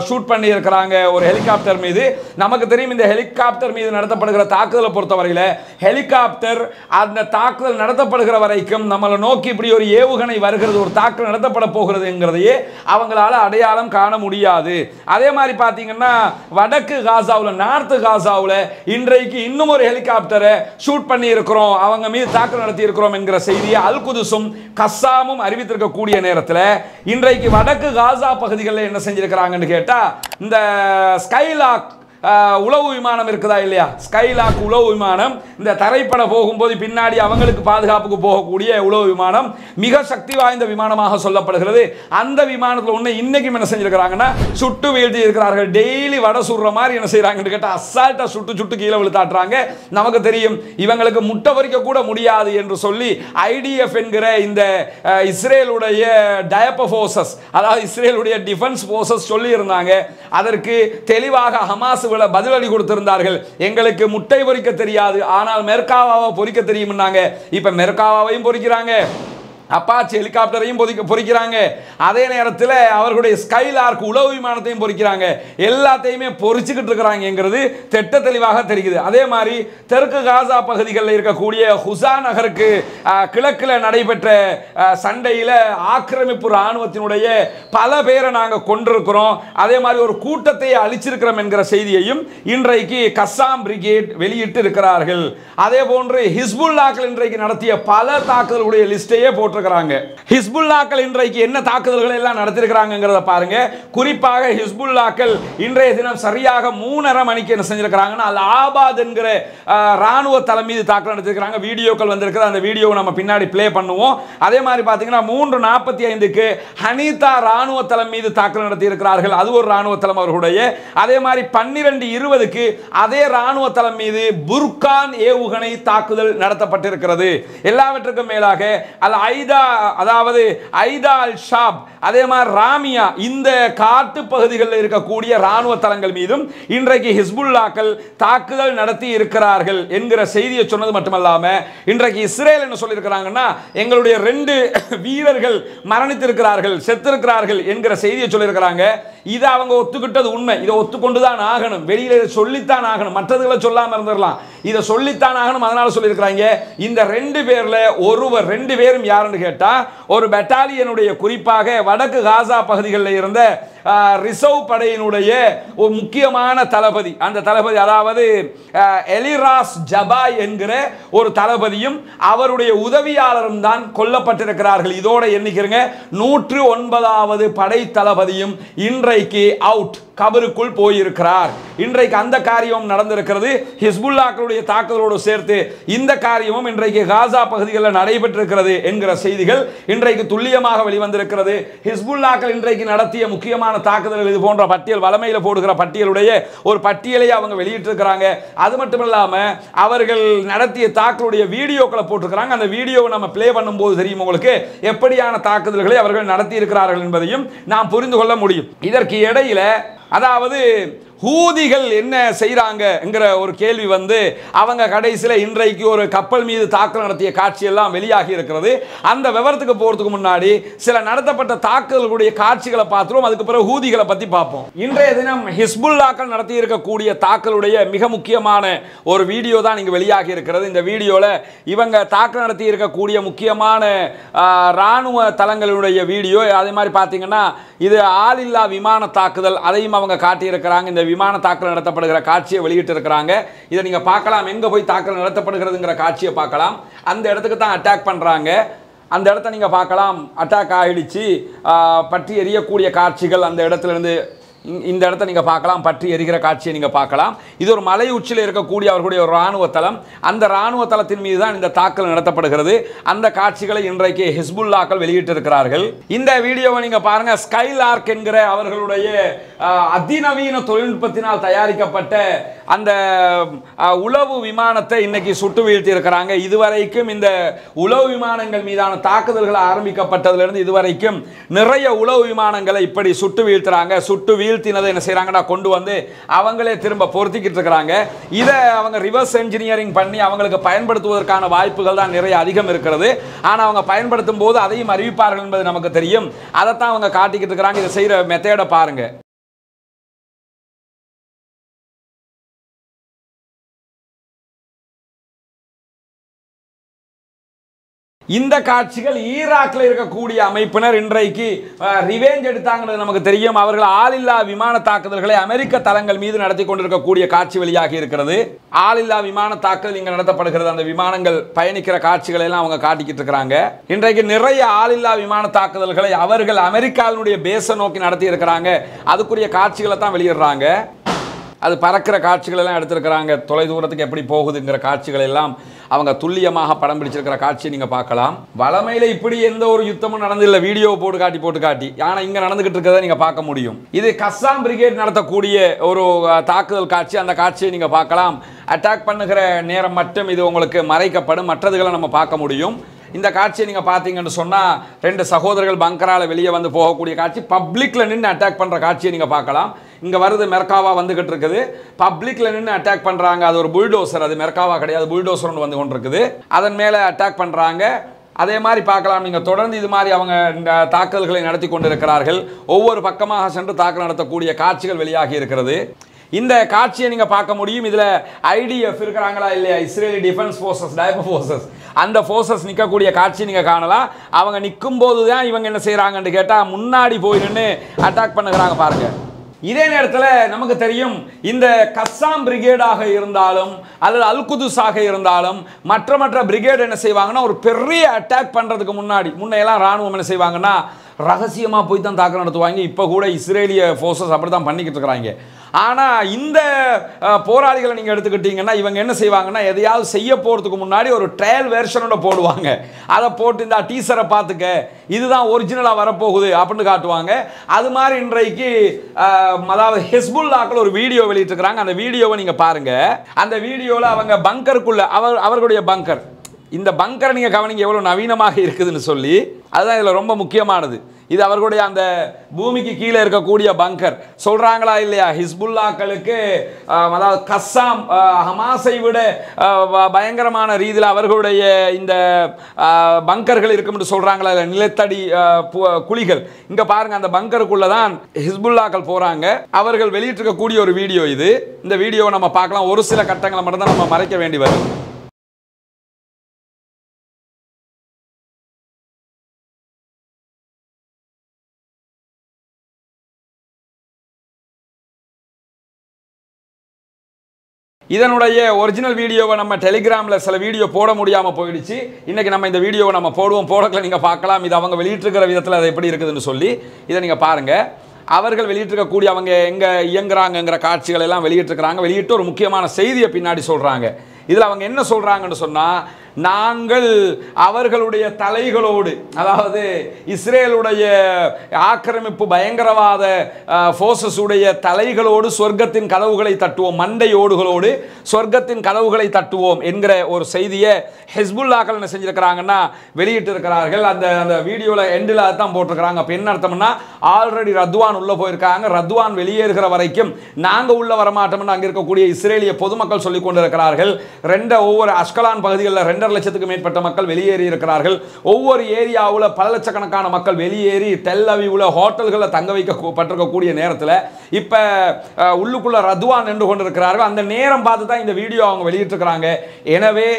A: ஷூட் பண்ணி இருக்கிறாங்க ஒரு ஹெலிகாப்டர் மீது நமக்கு தெரியும் இந்த ஹெலிகாப்டர் மீது நடத்தப்படுகிற தாக்குதலை பொறுத்தவரையில் ஹெலிகாப்டர் அந்த தாக்குதல் நடத்தப்படுகிற வரைக்கும் நம்மளை நோக்கி இப்படி ஒரு ஏவுகணை வருகிறது ஒரு தாக்குதல் நடத்தப்பட போகிறதுங்கிறதையே அவங்களால அடையாளம் காண முடியாது அதே மாதிரி பார்த்தீங்கன்னா வடக்கு காசாவில் நார்த்து காசாவில் இன்றைக்கு இன்னும் ஒரு ஹெலிகாப்டரை ஷூட் பண்ணி இருக்கிறோம் அவங்க மீது தாக்குதல் நடத்தி இருக்கிறோம் என்கிற செய்தியை அல்குதுசும் கஸ்ஸாமும் அறிவித்திருக்கக்கூடிய நேரத்தில் இன்றைக்கு வடக்கு காசா பகுதிகளில் என்ன செஞ்சிருக்கிறாங்கன்னு கேட்டால் இந்த ஸ்கைலாக் உளவு விமானம் இருக்குதா இல்லையா ஸ்கைலாக் உளவு விமானம் இந்த தரைப்பட போகும்போது பின்னாடி அவங்களுக்கு பாதுகாப்புக்கு போகக்கூடிய உளவு விமானம் மிக சக்தி வாய்ந்த விமானமாக சொல்லப்படுகிறது அந்த விமானத்தில் ஒன்று இன்னைக்கும் என்ன செஞ்சிருக்கிறாங்கன்னா சுட்டு வீழ்த்தி இருக்கிறார்கள் டெய்லி வடை சுடுற மாதிரி என்ன செய்கிறாங்கன்னு கேட்டால் அசால்ட்டாக சுட்டு சுட்டு கீழே விழுத்தாட்டுறாங்க நமக்கு தெரியும் இவங்களுக்கு முட்டை வரைக்க கூட முடியாது என்று சொல்லி ஐடிஎஃப் என்கிற இந்த இஸ்ரேலுடைய டயப்ப ஃபோர்ஸஸ் அதாவது இஸ்ரேலுடைய டிஃபென்ஸ் ஃபோர்ஸஸ் சொல்லியிருந்தாங்க அதற்கு தெளிவாக ஹமாஸ் இயேசுவில் பதிலடி கொடுத்திருந்தார்கள் எங்களுக்கு முட்டை பொறிக்க தெரியாது ஆனால் மெர்காவாவை பொறிக்க தெரியும்னாங்க இப்போ மெர்காவாவையும் பொறிக்கிறாங்க அப்பாச்சி ஹெலிகாப்டரையும் பொதிக்க பொறிக்கிறாங்க அதே நேரத்தில் அவர்களுடைய ஸ்கைலார்க் உளவு விமானத்தையும் பொறிக்கிறாங்க எல்லாத்தையுமே பொறிச்சுக்கிட்டு இருக்கிறாங்கிறது திட்ட தெளிவாக தெரிகிறது அதே மாதிரி தெற்கு காசா பகுதிகளில் இருக்கக்கூடிய ஹுசா நகருக்கு கிழக்கில் நடைபெற்ற சண்டையில் ஆக்கிரமிப்பு இராணுவத்தினுடைய பல பேரை நாங்கள் கொண்டிருக்கிறோம் அதே மாதிரி ஒரு கூட்டத்தை அழிச்சிருக்கிறோம் என்கிற செய்தியையும் இன்றைக்கு கஸ்ஸாம் பிரிகேட் வெளியிட்டு இருக்கிறார்கள் அதே போன்று ஹிஸ்புல்லாக்கள் இன்றைக்கு நடத்திய பல தாக்குதல்களுடைய லிஸ்டையே போட்டு பார்த்துருக்குறாங்க ஹிஸ்புல்லாக்கள் இன்றைக்கு என்ன தாக்குதல்கள் எல்லாம் நடத்திருக்கிறாங்கிறத பாருங்க குறிப்பாக ஹிஸ்புல்லாக்கள் இன்றைய தினம் சரியாக மூணரை மணிக்கு என்ன செஞ்சிருக்கிறாங்கன்னா அது ஆபாத் என்கிற ராணுவ தலை மீது தாக்குதல் நடத்திருக்கிறாங்க வீடியோக்கள் வந்திருக்கிறது அந்த வீடியோவை நம்ம பின்னாடி பிளே பண்ணுவோம் அதே மாதிரி பார்த்தீங்கன்னா மூன்று நாற்பத்தி ஐந்துக்கு ஹனிதா ராணுவ தளம் மீது தாக்கல் நடத்தியிருக்கிறார்கள் அது ஒரு ராணுவ தளம் அவர்களுடைய அதே மாதிரி பன்னிரெண்டு இருபதுக்கு அதே ராணுவ தளம் மீது புர்கான் ஏவுகணை தாக்குதல் நடத்தப்பட்டிருக்கிறது எல்லாவற்றுக்கும் மேலாக அல் ஐத ஐதா அதாவது ஐதால் ஷாப் அதே மாதிரி ராமியா இந்த காட்டு பகுதிகளில் இருக்கக்கூடிய இராணுவ தளங்கள் மீதும் இன்றைக்கு ஹிஸ்புல்லாக்கள் தாக்குதல் நடத்தி இருக்கிறார்கள் என்கிற செய்தியை சொன்னது மட்டுமல்லாமல் இன்றைக்கு இஸ்ரேல் என்ன சொல்லியிருக்கிறாங்கன்னா எங்களுடைய ரெண்டு வீரர்கள் மரணித்திருக்கிறார்கள் செத்திருக்கிறார்கள் என்கிற செய்தியை சொல்லியிருக்கிறாங்க இதை அவங்க ஒத்துக்கிட்டது உண்மை இதை ஒத்துக்கொண்டு தான் ஆகணும் வெளியில் சொல்லித்தான் ஆகணும் மற்றதுகளை சொல்லாமல் இருந்துடலாம் இதை சொல்லித்தான் ஆகணும் அதனால் சொல்லியிருக்கிறாங்க இந்த ரெண்டு பேரில் ஒருவர் ரெண்டு பேரும் யாருன்னு கேட்டால் ஒரு பெட்டாலியனுடைய குறிப்பாக வடக்கு காசா பகுதிகளில் இருந்த ரிசர்வ் படையினுடைய ஒரு முக்கியமான தளபதி அந்த தளபதி அதாவது எலிராஸ் ஜபா என்கிற ஒரு தளபதியும் அவருடைய உதவியாளரும் தான் கொல்லப்பட்டிருக்கிறார்கள் இதோட எண்ணிக்கிறங்க நூற்று ஒன்பதாவது படை தளபதியும் இன்றைக்கு அவுட் கபருக்குள் போயிருக்கிறார் இன்றைக்கு அந்த காரியமும் நடந்திருக்கிறது ஹிஸ்புல்லாக்களுடைய தாக்குதலோடு சேர்த்து இந்த காரியமும் இன்றைக்கு காசா பகுதிகளில் நடைபெற்றிருக்கிறது என்கிற செய்திகள் இன்றைக்கு துல்லியமாக வெளிவந்திருக்கிறது ஹிஸ்புல்லாக்கள் இன்றைக்கு நடத்திய முக்கியமான தாக்குதல்கள் இது போன்ற பட்டியல் வளமையில் போடுகிற பட்டியலுடைய ஒரு பட்டியலை அவங்க வெளியிட்டிருக்கிறாங்க அது மட்டும் இல்லாமல் அவர்கள் நடத்திய தாக்குதலுடைய வீடியோக்களை போட்டிருக்கிறாங்க அந்த வீடியோவை நம்ம பிளே பண்ணும்போது தெரியும் உங்களுக்கு எப்படியான தாக்குதல்களை அவர்கள் நடத்தி இருக்கிறார்கள் என்பதையும் நாம் புரிந்து கொள்ள முடியும் இதற்கு இடையில அதாவது ஹூதிகள் என்ன செய்கிறாங்கங்கிற ஒரு கேள்வி வந்து அவங்க கடைசியில் இன்றைக்கு ஒரு கப்பல் மீது தாக்கல் நடத்திய காட்சியெல்லாம் வெளியாகி இருக்கிறது அந்த விவரத்துக்கு போகிறதுக்கு முன்னாடி சில நடத்தப்பட்ட தாக்குதல்களுடைய காட்சிகளை பார்த்துருவோம் அதுக்கு பிறகு ஹூதிகளை பற்றி பார்ப்போம் இன்றைய தினம் ஹிஸ்புல்லாக்கள் நடத்தி இருக்கக்கூடிய தாக்கலுடைய மிக முக்கியமான ஒரு வீடியோ தான் இங்கே வெளியாகி இருக்கிறது இந்த வீடியோவில் இவங்க தாக்கல் நடத்தி இருக்கக்கூடிய முக்கியமான இராணுவ தளங்களுடைய வீடியோ அதே மாதிரி பார்த்தீங்கன்னா இது ஆளில்லா விமான தாக்குதல் அதையும் அவங்க காட்டியிருக்கிறாங்க இந்த விமான தாக்குதல் நடத்தப்படுகிற காட்சியை வெளியிட்டிருக்கிறாங்க இதை நீங்கள் பார்க்கலாம் எங்கே போய் தாக்குதல் நடத்தப்படுகிறதுங்கிற காட்சியை பார்க்கலாம் அந்த இடத்துக்கு தான் அட்டாக் பண்ணுறாங்க அந்த இடத்த நீங்கள் பார்க்கலாம் அட்டாக் ஆகிடுச்சு பற்றி எரியக்கூடிய காட்சிகள் அந்த இடத்துலேருந்து இந்த இடத்த நீங்கள் பார்க்கலாம் பற்றி எரிகிற காட்சியை நீங்கள் பார்க்கலாம் இது ஒரு மலை உச்சியில் இருக்கக்கூடிய அவர்களுடைய ஒரு இராணுவ தளம் அந்த இராணுவ தளத்தின் மீது தான் இந்த தாக்கல் நடத்தப்படுகிறது அந்த காட்சிகளை இன்றைக்கு ஹிஸ்புல்லாக்கள் வெளியிட்டிருக்கிறார்கள் இந்த வீடியோவை நீங்கள் பாருங்கள் ஸ்கைலார்க் என்கிற அவர்களுடைய அதிநவீன தொழில்நுட்பத்தினால் தயாரிக்கப்பட்ட அந்த உளவு விமானத்தை இன்னைக்கு சுட்டு வீழ்த்தி இருக்கிறாங்க இதுவரைக்கும் இந்த உளவு விமானங்கள் மீதான தாக்குதல்கள் ஆரம்பிக்கப்பட்டதிலிருந்து இதுவரைக்கும் நிறைய உளவு விமானங்களை இப்படி சுட்டு வீழ்த்துறாங்க சுட்டு வீ வீழ்த்தினதை என்ன செய்கிறாங்கன்னா கொண்டு வந்து அவங்களே திரும்ப பொருத்திக்கிட்டு இருக்கிறாங்க இதை அவங்க ரிவர்ஸ் என்ஜினியரிங் பண்ணி அவங்களுக்கு பயன்படுத்துவதற்கான வாய்ப்புகள் தான் நிறைய அதிகம் இருக்கிறது ஆனால் அவங்க பயன்படுத்தும் போது அதையும் அறிவிப்பார்கள் என்பது நமக்கு தெரியும் அதைத்தான் அவங்க காட்டிக்கிட்டு இருக்கிறாங்க இதை செய்கிற மெத்தேடை பாருங்கள் இந்த காட்சிகள் ஈராக்கில் இருக்கக்கூடிய அமைப்பினர் இன்றைக்கு ரிவேஞ்ச் எடுத்தாங்கிறது நமக்கு தெரியும் அவர்கள் ஆளில்லா விமான தாக்குதல்களை அமெரிக்க தளங்கள் மீது நடத்தி கொண்டிருக்கக்கூடிய காட்சி வெளியாகி இருக்கிறது ஆளில்லா விமான தாக்குதல் இங்கே நடத்தப்படுகிறது அந்த விமானங்கள் பயணிக்கிற காட்சிகளை எல்லாம் அவங்க காட்டிக்கிட்டு இருக்கிறாங்க இன்றைக்கு நிறைய ஆளில்லா விமான தாக்குதல்களை அவர்கள் அமெரிக்காவினுடைய பேச நோக்கி நடத்தி இருக்கிறாங்க அதுக்குரிய காட்சிகளை தான் வெளியிடுறாங்க அது பறக்கிற காட்சிகளெல்லாம் எடுத்திருக்கிறாங்க தொலை தூரத்துக்கு எப்படி போகுதுங்கிற காட்சிகள் எல்லாம் அவங்க துல்லியமாக படம் பிடிச்சிருக்கிற காட்சியை நீங்கள் பார்க்கலாம் வளமையில் இப்படி எந்த ஒரு யுத்தமும் நடந்ததில்லை வீடியோ போட்டு காட்டி போட்டு காட்டி ஆனால் இங்கே நடந்துகிட்டு இருக்கிறத நீங்கள் பார்க்க முடியும் இது கஸ்ஸாம் பிரிகேட் நடத்தக்கூடிய ஒரு தாக்குதல் காட்சி அந்த காட்சியை நீங்கள் பார்க்கலாம் அட்டாக் பண்ணுகிற நேரம் மட்டும் இது உங்களுக்கு மறைக்கப்படும் மற்றதுகளை நம்ம பார்க்க முடியும் இந்த காட்சியை நீங்கள் பார்த்தீங்கன்னு சொன்னால் ரெண்டு சகோதரர்கள் பங்கரால் வெளியே வந்து போகக்கூடிய காட்சி பப்ளிக்கில் நின்று அட்டாக் பண்ணுற காட்சியை நீங்கள் பார்க்கலாம் இங்கே வருது மெர்காவா வந்துக்கிட்டு இருக்குது பப்ளிக்கில் நின்று அட்டாக் பண்ணுறாங்க அது ஒரு புல்டோசர் அது மெர்காவா கிடையாது புல்டோசர்னு வந்து கொண்டு இருக்குது அதன் மேலே அட்டாக் பண்ணுறாங்க அதே மாதிரி பார்க்கலாம் நீங்கள் தொடர்ந்து இது மாதிரி அவங்க தாக்குதல்களை நடத்தி கொண்டிருக்கிறார்கள் ஒவ்வொரு பக்கமாக சென்று தாக்கல் நடத்தக்கூடிய காட்சிகள் வெளியாகி இருக்கிறது இந்த காட்சியை நீங்கள் பார்க்க முடியும் இதில் ஐடிஎஃப் இருக்கிறாங்களா இல்லையா Israeli defence forces type forces அந்த ஃபோர்ஸஸ் நிற்கக்கூடிய காட்சி நீங்கள் காணலாம் அவங்க நிற்கும் போது தான் இவங்க என்ன செய்கிறாங்கன்னு கேட்டால் முன்னாடி போய் நின்று அட்டாக் பண்ணுகிறாங்க பாருங்கள் இதே நேரத்தில் நமக்கு தெரியும் இந்த கஸ்ஸாம் பிரிகேடாக இருந்தாலும் அல்லது அல்குதுஸாக இருந்தாலும் மற்ற மற்ற பிரிகேட் என்ன செய்வாங்கன்னா ஒரு பெரிய அட்டாக் பண்ணுறதுக்கு முன்னாடி முன்னையெல்லாம் ராணுவம் என்ன செய்வாங்கன்னா ரகசியமாக போய் தான் தாக்கம் நடத்துவாங்க இப்போ கூட இஸ்ரேலிய ஃபோர்ஸஸ் அப்படி தான் பண்ணிக்கிட்டு இருக்கிறாங்க ஆனால் இந்த போராளிகளை நீங்கள் எடுத்துக்கிட்டீங்கன்னா இவங்க என்ன செய்வாங்கன்னா எதையாவது செய்ய போகிறதுக்கு முன்னாடி ஒரு ட்ரையல் வேர்ஷனோட போடுவாங்க அதை போட்டு இந்த டீசரை பார்த்துக்க இதுதான் ஒரிஜினலாக வரப்போகுது அப்படின்னு காட்டுவாங்க அது மாதிரி இன்றைக்கு அதாவது ஹெஸ்புல்லாக்கள் ஒரு வீடியோ வெளியிட்டிருக்கிறாங்க அந்த வீடியோவை நீங்கள் பாருங்கள் அந்த வீடியோவில் அவங்க பங்கருக்குள்ளே அவர் அவர்களுடைய பங்கர் இந்த பங்கரை நீங்கள் கவனிங்க எவ்வளோ நவீனமாக இருக்குதுன்னு சொல்லி அதுதான் இதில் ரொம்ப முக்கியமானது இது அவர்களுடைய அந்த பூமிக்கு கீழே இருக்கக்கூடிய பங்கர் சொல்கிறாங்களா இல்லையா ஹிஸ்புல்லாக்களுக்கு அதாவது கஸ்ஸாம் ஹமாஸை விட பயங்கரமான ரீதியில் அவர்களுடைய இந்த பங்கர்கள் இருக்கும் என்று சொல்கிறாங்களா இல்லை நிலத்தடி குழிகள் இங்கே பாருங்க அந்த பங்கருக்குள்ளே தான் ஹிஸ்புல்லாக்கள் போகிறாங்க அவர்கள் வெளியிட்டிருக்கக்கூடிய ஒரு வீடியோ இது இந்த வீடியோவை நம்ம பார்க்கலாம் ஒரு சில கட்டங்களை மட்டும் தான் நம்ம மறைக்க வேண்டி வரும் இதனுடைய ஒரிஜினல் வீடியோவை நம்ம டெலிகிராமில் சில வீடியோ போட முடியாமல் போயிடுச்சு இன்றைக்கி நம்ம இந்த வீடியோவை நம்ம போடுவோம் போடக்கில் நீங்கள் பார்க்கலாம் இது அவங்க வெளியிட்டிருக்கிற விதத்தில் அது எப்படி இருக்குதுன்னு சொல்லி இதை நீங்கள் பாருங்கள் அவர்கள் வெளியிட்டிருக்கக்கூடிய அவங்க எங்கே இயங்குறாங்கங்கிற காட்சிகளெல்லாம் எல்லாம் வெளியிட்டிருக்கிறாங்க வெளியிட்டு ஒரு முக்கியமான செய்தியை பின்னாடி சொல்கிறாங்க இதில் அவங்க என்ன சொல்கிறாங்கன்னு சொன்னால் நாங்கள் அவர்களுடைய தலைகளோடு அதாவது இஸ்ரேலுடைய ஆக்கிரமிப்பு பயங்கரவாத ஃபோர்ஸஸுடைய தலைகளோடு சொர்க்கத்தின் கதவுகளை தட்டுவோம் மண்டை ஓடுகளோடு சொர்க்கத்தின் கதவுகளை தட்டுவோம் என்கிற ஒரு செய்தியை ஹெஸ்புல்லாக்கள் என்ன செஞ்சுருக்கிறாங்கன்னா வெளியிட்டிருக்கிறார்கள் அந்த அந்த வீடியோவில் எண்டில் தான் போட்டிருக்கிறாங்க அப்போ என்ன அர்த்தம்னா ஆல்ரெடி ரத்வான் உள்ளே போயிருக்காங்க ரத்வான் வெளியேறுகிற வரைக்கும் நாங்கள் உள்ளே வரமாட்டோம்னு அங்கே இருக்கக்கூடிய இஸ்ரேலிய பொதுமக்கள் சொல்லிக் கொண்டிருக்கிறார்கள் ரெண்டு ஒவ்வொரு அஸ்கலான் பகுதிகளில் ரெண்டு ரெண்டரை லட்சத்துக்கு மேற்பட்ட மக்கள் வெளியேறி இருக்கிறார்கள் ஒவ்வொரு ஏரியாவில் பல லட்சக்கணக்கான மக்கள் வெளியேறி தெல்லவியில் ஹோட்டல்களில் தங்க வைக்கப்பட்டிருக்கக்கூடிய நேரத்தில் இப்போ உள்ளுக்குள்ளே ரதுவான் நின்று கொண்டிருக்கிறார்கள் அந்த நேரம் பார்த்து தான் இந்த வீடியோ அவங்க வெளியிட்டிருக்கிறாங்க எனவே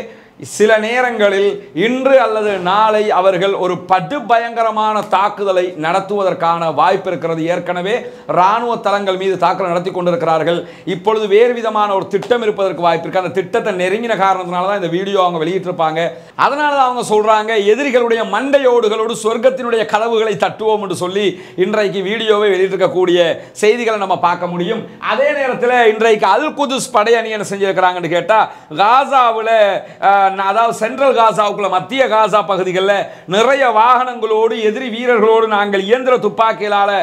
A: சில நேரங்களில் இன்று அல்லது நாளை அவர்கள் ஒரு படு பயங்கரமான தாக்குதலை நடத்துவதற்கான வாய்ப்பு இருக்கிறது ஏற்கனவே இராணுவ தளங்கள் மீது தாக்குதல் நடத்தி கொண்டிருக்கிறார்கள் இப்பொழுது வேறு விதமான ஒரு திட்டம் இருப்பதற்கு வாய்ப்பு இருக்குது அந்த திட்டத்தை நெருங்கின காரணத்தினால தான் இந்த வீடியோ அவங்க வெளியிட்டிருப்பாங்க அதனால தான் அவங்க சொல்கிறாங்க எதிரிகளுடைய மண்டையோடுகளோடு சொர்க்கத்தினுடைய கதவுகளை தட்டுவோம் என்று சொல்லி இன்றைக்கு வீடியோவை வெளியிட்டிருக்கக்கூடிய செய்திகளை நம்ம பார்க்க முடியும் அதே நேரத்தில் இன்றைக்கு அல் குதுஸ் படையணி என்ன செஞ்சிருக்கிறாங்கன்னு கேட்டால் காசாவில் அதாவது சென்ட்ரல் காசாவுக்குள்ள மத்திய காசா பகுதிகளில் நிறைய வாகனங்களோடு எதிரி வீரர்களோடு நாங்கள் இயந்திர துப்பாக்கிகளால்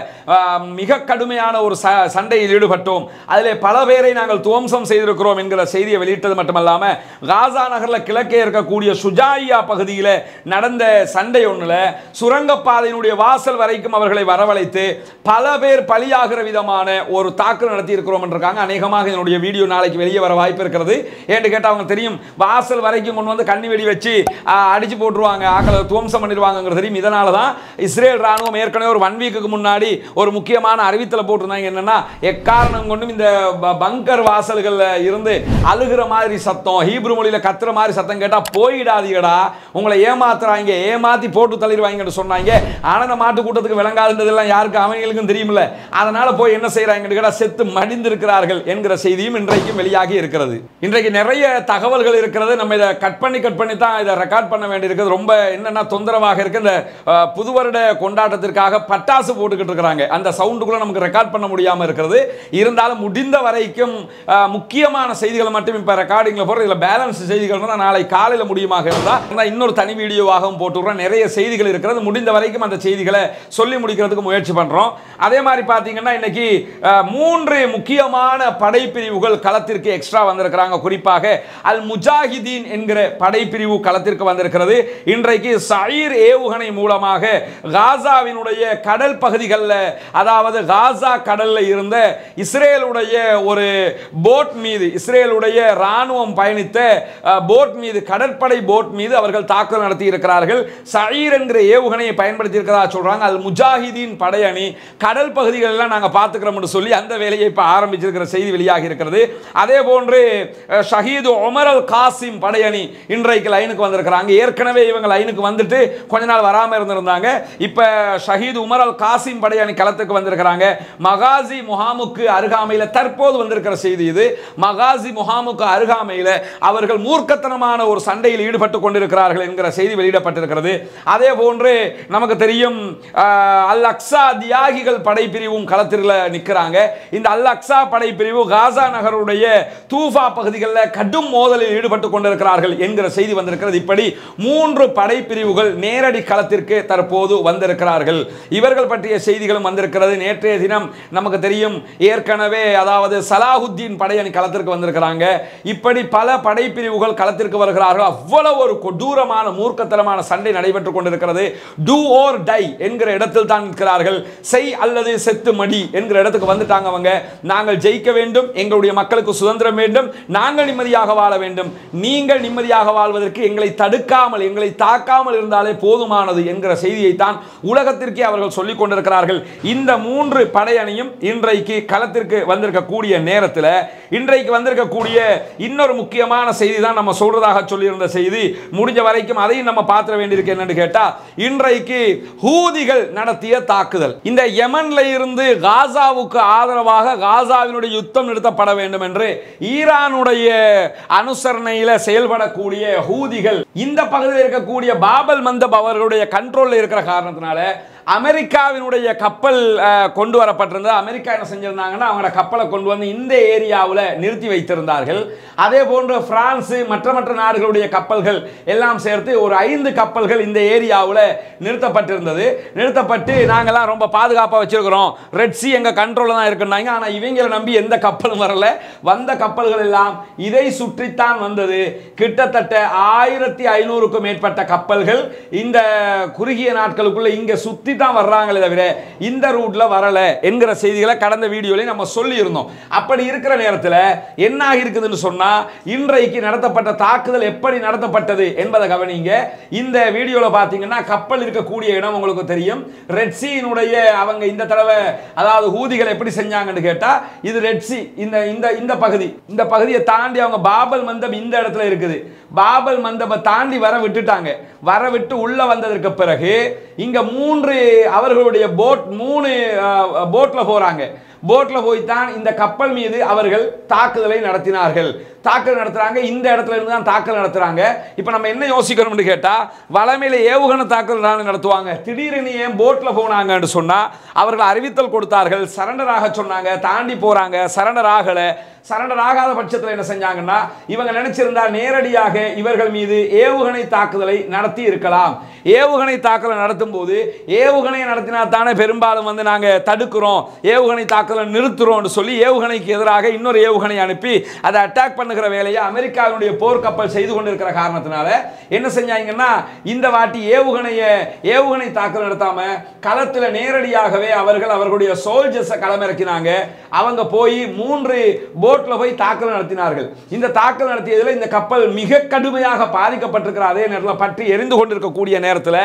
A: மிக கடுமையான ஒரு ச சண்டையில் ஈடுபட்டோம் அதில் பல பேரை நாங்கள் துவம்சம் செய்திருக்கிறோம் என்கிற செய்தியை வெளியிட்டது மட்டுமல்லாமல் காசா நகரில் கிழக்கே இருக்கக்கூடிய சுஜாயா பகுதியில் நடந்த சண்டை ஒன்றில் சுரங்கப்பாதையினுடைய வாசல் வரைக்கும் அவர்களை வரவழைத்து பல பேர் பலியாகிற விதமான ஒரு தாக்குதல் நடத்தி இருக்கிறோம் என்றிருக்காங்க அநேகமாக என்னுடைய வீடியோ நாளைக்கு வெளியே வர வாய்ப்பு இருக்கிறது ஏன்னு கேட்டால் அவங்க தெரியும் வாசல் வரைக்கும் கொண்டு வந்து கண்ணி வெடி வச்சு அடிச்சு போட்டுருவாங்க ஆக்களை துவம்சம் பண்ணிடுவாங்கங்கிறது தெரியும் இதனால தான் இஸ்ரேல் ராணுவம் ஏற்கனவே ஒரு ஒன் வீக்குக்கு முன்னாடி ஒரு முக்கியமான அறிவித்தலை போட்டிருந்தாங்க என்னன்னா எக்காரணம் கொண்டும் இந்த பங்கர் வாசல்களில் இருந்து அழுகிற மாதிரி சத்தம் ஹீப்ரு மொழியில் கத்துற மாதிரி சத்தம் கேட்டால் போயிடாதீங்கடா உங்களை ஏமாத்துறாங்க ஏமாற்றி போட்டு தள்ளிடுவாங்கன்னு சொன்னாங்க ஆனால் அந்த மாட்டு கூட்டத்துக்கு விளங்காதுன்றதெல்லாம் யாருக்கு அவங்களுக்கும் தெரியுமில்ல அதனால் போய் என்ன செய்கிறாங்கன்னு கேட்டால் செத்து மடிந்திருக்கிறார்கள் என்கிற செய்தியும் இன்றைக்கும் வெளியாகி இருக்கிறது இன்றைக்கு நிறைய தகவல்கள் இருக்கிறது நம்ம இதை கட் பண்ணி கட் பண்ணி தான் இதை ரெக்கார்ட் பண்ண வேண்டியிருக்கு ரொம்ப என்னென்னா தொந்தரவாக இருக்குது இந்த புது வருட கொண்டாட்டத்திற்காக பட்டாசு போட்டுக்கிட்டு இருக்கிறாங்க அந்த சவுண்டுக்குள்ளே நமக்கு ரெக்கார்ட் பண்ண முடியாமல் இருக்கிறது இருந்தாலும் முடிந்த வரைக்கும் முக்கியமான செய்திகளை மட்டும் இப்போ ரெக்கார்டிங்கில் போகிறோம் இதில் பேலன்ஸ் செய்திகள் தான் நாளை காலையில் முடியுமாக இருந்தால் இன்னொரு தனி வீடியோவாகவும் போட்டுக்கிறோம் நிறைய செய்திகள் இருக்கிறது முடிந்த வரைக்கும் அந்த செய்திகளை சொல்லி முடிக்கிறதுக்கு முயற்சி பண்ணுறோம் அதே மாதிரி பார்த்தீங்கன்னா இன்னைக்கு மூன்று முக்கியமான படைப்பிரிவுகள் களத்திற்கு எக்ஸ்ட்ரா வந்திருக்கிறாங்க குறிப்பாக அல் முஜாஹிதீன் என்கிற என்கிற படைப்பிரிவு களத்திற்கு வந்திருக்கிறது இன்றைக்கு சயிர் ஏவுகணை மூலமாக காசாவினுடைய கடல் பகுதிகளில் அதாவது காசா கடலில் இருந்த இஸ்ரேலுடைய ஒரு போட் மீது இஸ்ரேலுடைய இராணுவம் பயணித்த போட் மீது கடற்படை போட் மீது அவர்கள் தாக்குதல் நடத்தி இருக்கிறார்கள் சயிர் என்கிற ஏவுகணையை பயன்படுத்தி இருக்கிறதா சொல்றாங்க அது முஜாஹிதீன் படையணி கடல் பகுதிகளெல்லாம் நாங்கள் பார்த்துக்கிறோம்னு சொல்லி அந்த வேலையை இப்போ ஆரம்பிச்சிருக்கிற செய்தி வெளியாகி இருக்கிறது அதே போன்று ஷஹீது ஒமர் அல் காசிம் படையணி கூட்டணி இன்றைக்கு லைனுக்கு வந்திருக்கிறாங்க ஏற்கனவே இவங்க லைனுக்கு வந்துட்டு கொஞ்ச நாள் வராமல் இருந்திருந்தாங்க இப்போ ஷஹீத் உமர் அல் காசிம் படையணி களத்துக்கு வந்திருக்கிறாங்க மகாசி முகாமுக்கு அருகாமையில் தற்போது வந்திருக்கிற செய்தி இது மகாசி முகாமுக்கு அருகாமையில் அவர்கள் மூர்க்கத்தனமான ஒரு சண்டையில் ஈடுபட்டு கொண்டிருக்கிறார்கள் என்கிற செய்தி வெளியிடப்பட்டிருக்கிறது அதே போன்று நமக்கு தெரியும் அல் அக்ஸா தியாகிகள் படைப்பிரிவும் களத்தில் நிற்கிறாங்க இந்த அல் அக்ஸா படைப்பிரிவு காசா நகருடைய தூஃபா பகுதிகளில் கடும் மோதலில் ஈடுபட்டு கொண்டிருக்கிறார்கள் இருக்கிறார்கள் என்கிற செய்தி வந்திருக்கிறது இப்படி மூன்று படைப்பிரிவுகள் நேரடி களத்திற்கு தற்போது வந்திருக்கிறார்கள் இவர்கள் பற்றிய செய்திகளும் வந்திருக்கிறது நேற்றைய தினம் நமக்கு தெரியும் ஏற்கனவே அதாவது சலாஹுத்தீன் படையணி களத்திற்கு வந்திருக்கிறாங்க இப்படி பல படைப்பிரிவுகள் களத்திற்கு வருகிறார்கள் அவ்வளவு ஒரு கொடூரமான மூர்க்கத்தனமான சண்டை நடைபெற்றுக் கொண்டிருக்கிறது டூ ஓர் டை என்கிற இடத்தில் தான் இருக்கிறார்கள் செய் அல்லது செத்து மடி என்கிற இடத்துக்கு வந்துட்டாங்க அவங்க நாங்கள் ஜெயிக்க வேண்டும் எங்களுடைய மக்களுக்கு சுதந்திரம் வேண்டும் நாங்கள் நிம்மதியாக வாழ வேண்டும் நீங்கள் நிம்மதி நிம்மதியாக வாழ்வதற்கு எங்களை தடுக்காமல் எங்களை தாக்காமல் இருந்தாலே போதுமானது என்கிற செய்தியைத்தான் உலகத்திற்கே அவர்கள் சொல்லிக் கொண்டிருக்கிறார்கள் இந்த மூன்று படையணியும் இன்றைக்கு களத்திற்கு வந்திருக்கக்கூடிய நேரத்தில் இன்றைக்கு வந்திருக்கக்கூடிய இன்னொரு முக்கியமான செய்தி தான் நம்ம சொல்றதாக சொல்லியிருந்த செய்தி முடிஞ்ச வரைக்கும் அதையும் நம்ம பார்த்துட வேண்டியிருக்கு என்னன்னு கேட்டால் இன்றைக்கு ஹூதிகள் நடத்திய தாக்குதல் இந்த யமன்ல இருந்து காசாவுக்கு ஆதரவாக காசாவினுடைய யுத்தம் நிறுத்தப்பட வேண்டும் என்று ஈரானுடைய அனுசரணையில் செயல்பட கூடிய ஹூதிகள் இந்த பகுதியில் இருக்கக்கூடிய பாபல் மந்தப் அவர்களுடைய கண்ட்ரோலில் இருக்கிற காரணத்தினால அமெரிக்காவினுடைய கப்பல் கொண்டு வரப்பட்டிருந்தது அமெரிக்கா என்ன செஞ்சிருந்தாங்கன்னா அவங்களோட கப்பலை கொண்டு வந்து இந்த ஏரியாவில் நிறுத்தி வைத்திருந்தார்கள் அதே போன்று பிரான்ஸு மற்ற மற்ற நாடுகளுடைய கப்பல்கள் எல்லாம் சேர்த்து ஒரு ஐந்து கப்பல்கள் இந்த ஏரியாவில் நிறுத்தப்பட்டிருந்தது நிறுத்தப்பட்டு நாங்கள்லாம் ரொம்ப பாதுகாப்பாக வச்சுருக்கிறோம் ரெட் சி எங்கள் கண்ட்ரோலில் தான் இருக்குன்னாங்க ஆனால் இவங்களை நம்பி எந்த கப்பலும் வரல வந்த கப்பல்கள் எல்லாம் இதை சுற்றித்தான் வந்தது கிட்டத்தட்ட ஆயிரத்தி ஐநூறுக்கும் மேற்பட்ட கப்பல்கள் இந்த குறுகிய நாட்களுக்குள்ளே இங்கே சுற்றி தான் வர்றாங்களே தவிர இந்த ரூட்ல வரலை என்கிற செய்திகளை கடந்த வீடியோலையும் நம்ம சொல்லியிருந்தோம் அப்படி இருக்கிற நேரத்தில் என்ன ஆகியிருக்குதுன்னு சொன்னா இன்றைக்கு நடத்தப்பட்ட தாக்குதல் எப்படி நடத்தப்பட்டது என்பதை கவனிங்க இந்த வீடியோவில் பார்த்தீங்கன்னா கப்பல் இருக்கக்கூடிய இடம் உங்களுக்கு தெரியும் ரெட்சியினுடைய அவங்க இந்த தடவை அதாவது ஊதிகளை எப்படி செஞ்சாங்கன்னு கேட்டால் இது ரெட்சி இந்த இந்த இந்த பகுதி இந்த பகுதியை தாண்டி அவங்க பாபல் மந்தம் இந்த இடத்துல இருக்குது பாபல் மந்தபை தாண்டி வர விட்டுட்டாங்க வர விட்டு உள்ள வந்ததற்கு பிறகு இங்க மூன்று அவர்களுடைய போட் மூணு போட்டில் போகிறாங்க போட்டில் போய் தான் இந்த கப்பல் மீது அவர்கள் தாக்குதலை நடத்தினார்கள் தாக்கல் நடத்துகிறாங்க இந்த இடத்துல இருந்து தான் தாக்கல் நடத்துகிறாங்க இப்போ நம்ம என்ன யோசிக்கணும்னு கேட்டால் வளமையில் ஏவுகணை தாக்கல் நடத்துவாங்க திடீரெனு ஏன் போட்டில் போனாங்கன்னு சொன்னால் அவர்கள் அறிவித்தல் கொடுத்தார்கள் சரண்டர் ஆக சொன்னாங்க தாண்டி போகிறாங்க சரண்டர் ஆகலை சரண்டர் ஆகாத பட்சத்தில் என்ன செஞ்சாங்கன்னா இவங்க நினைச்சிருந்தா நேரடியாக இவர்கள் மீது ஏவுகணை தாக்குதலை நடத்தி இருக்கலாம் ஏவுகணை தாக்குதலை நடத்தும் போது ஏவுகணை நடத்தினா தானே பெரும்பாலும் வந்து நாங்கள் தடுக்கிறோம் ஏவுகணை தாக்கு தாக்கலை நிறுத்துறோம்னு சொல்லி ஏவுகணைக்கு எதிராக இன்னொரு ஏவுகணை அனுப்பி அதை அட்டாக் பண்ணுகிற வேலையை அமெரிக்காவினுடைய போர்க்கப்பல் செய்து கொண்டிருக்கிற காரணத்தினால என்ன செஞ்சாங்கன்னா இந்த வாட்டி ஏவுகணையை ஏவுகணை தாக்கல் நடத்தாமல் களத்தில் நேரடியாகவே அவர்கள் அவர்களுடைய சோல்ஜர்ஸை களமிறக்கினாங்க அவங்க போய் மூன்று போட்டில் போய் தாக்கல் நடத்தினார்கள் இந்த தாக்கல் நடத்தியதில் இந்த கப்பல் மிக கடுமையாக பாதிக்கப்பட்டிருக்கிற அதே நேரத்தில் பற்றி எரிந்து கொண்டிருக்கக்கூடிய நேரத்தில்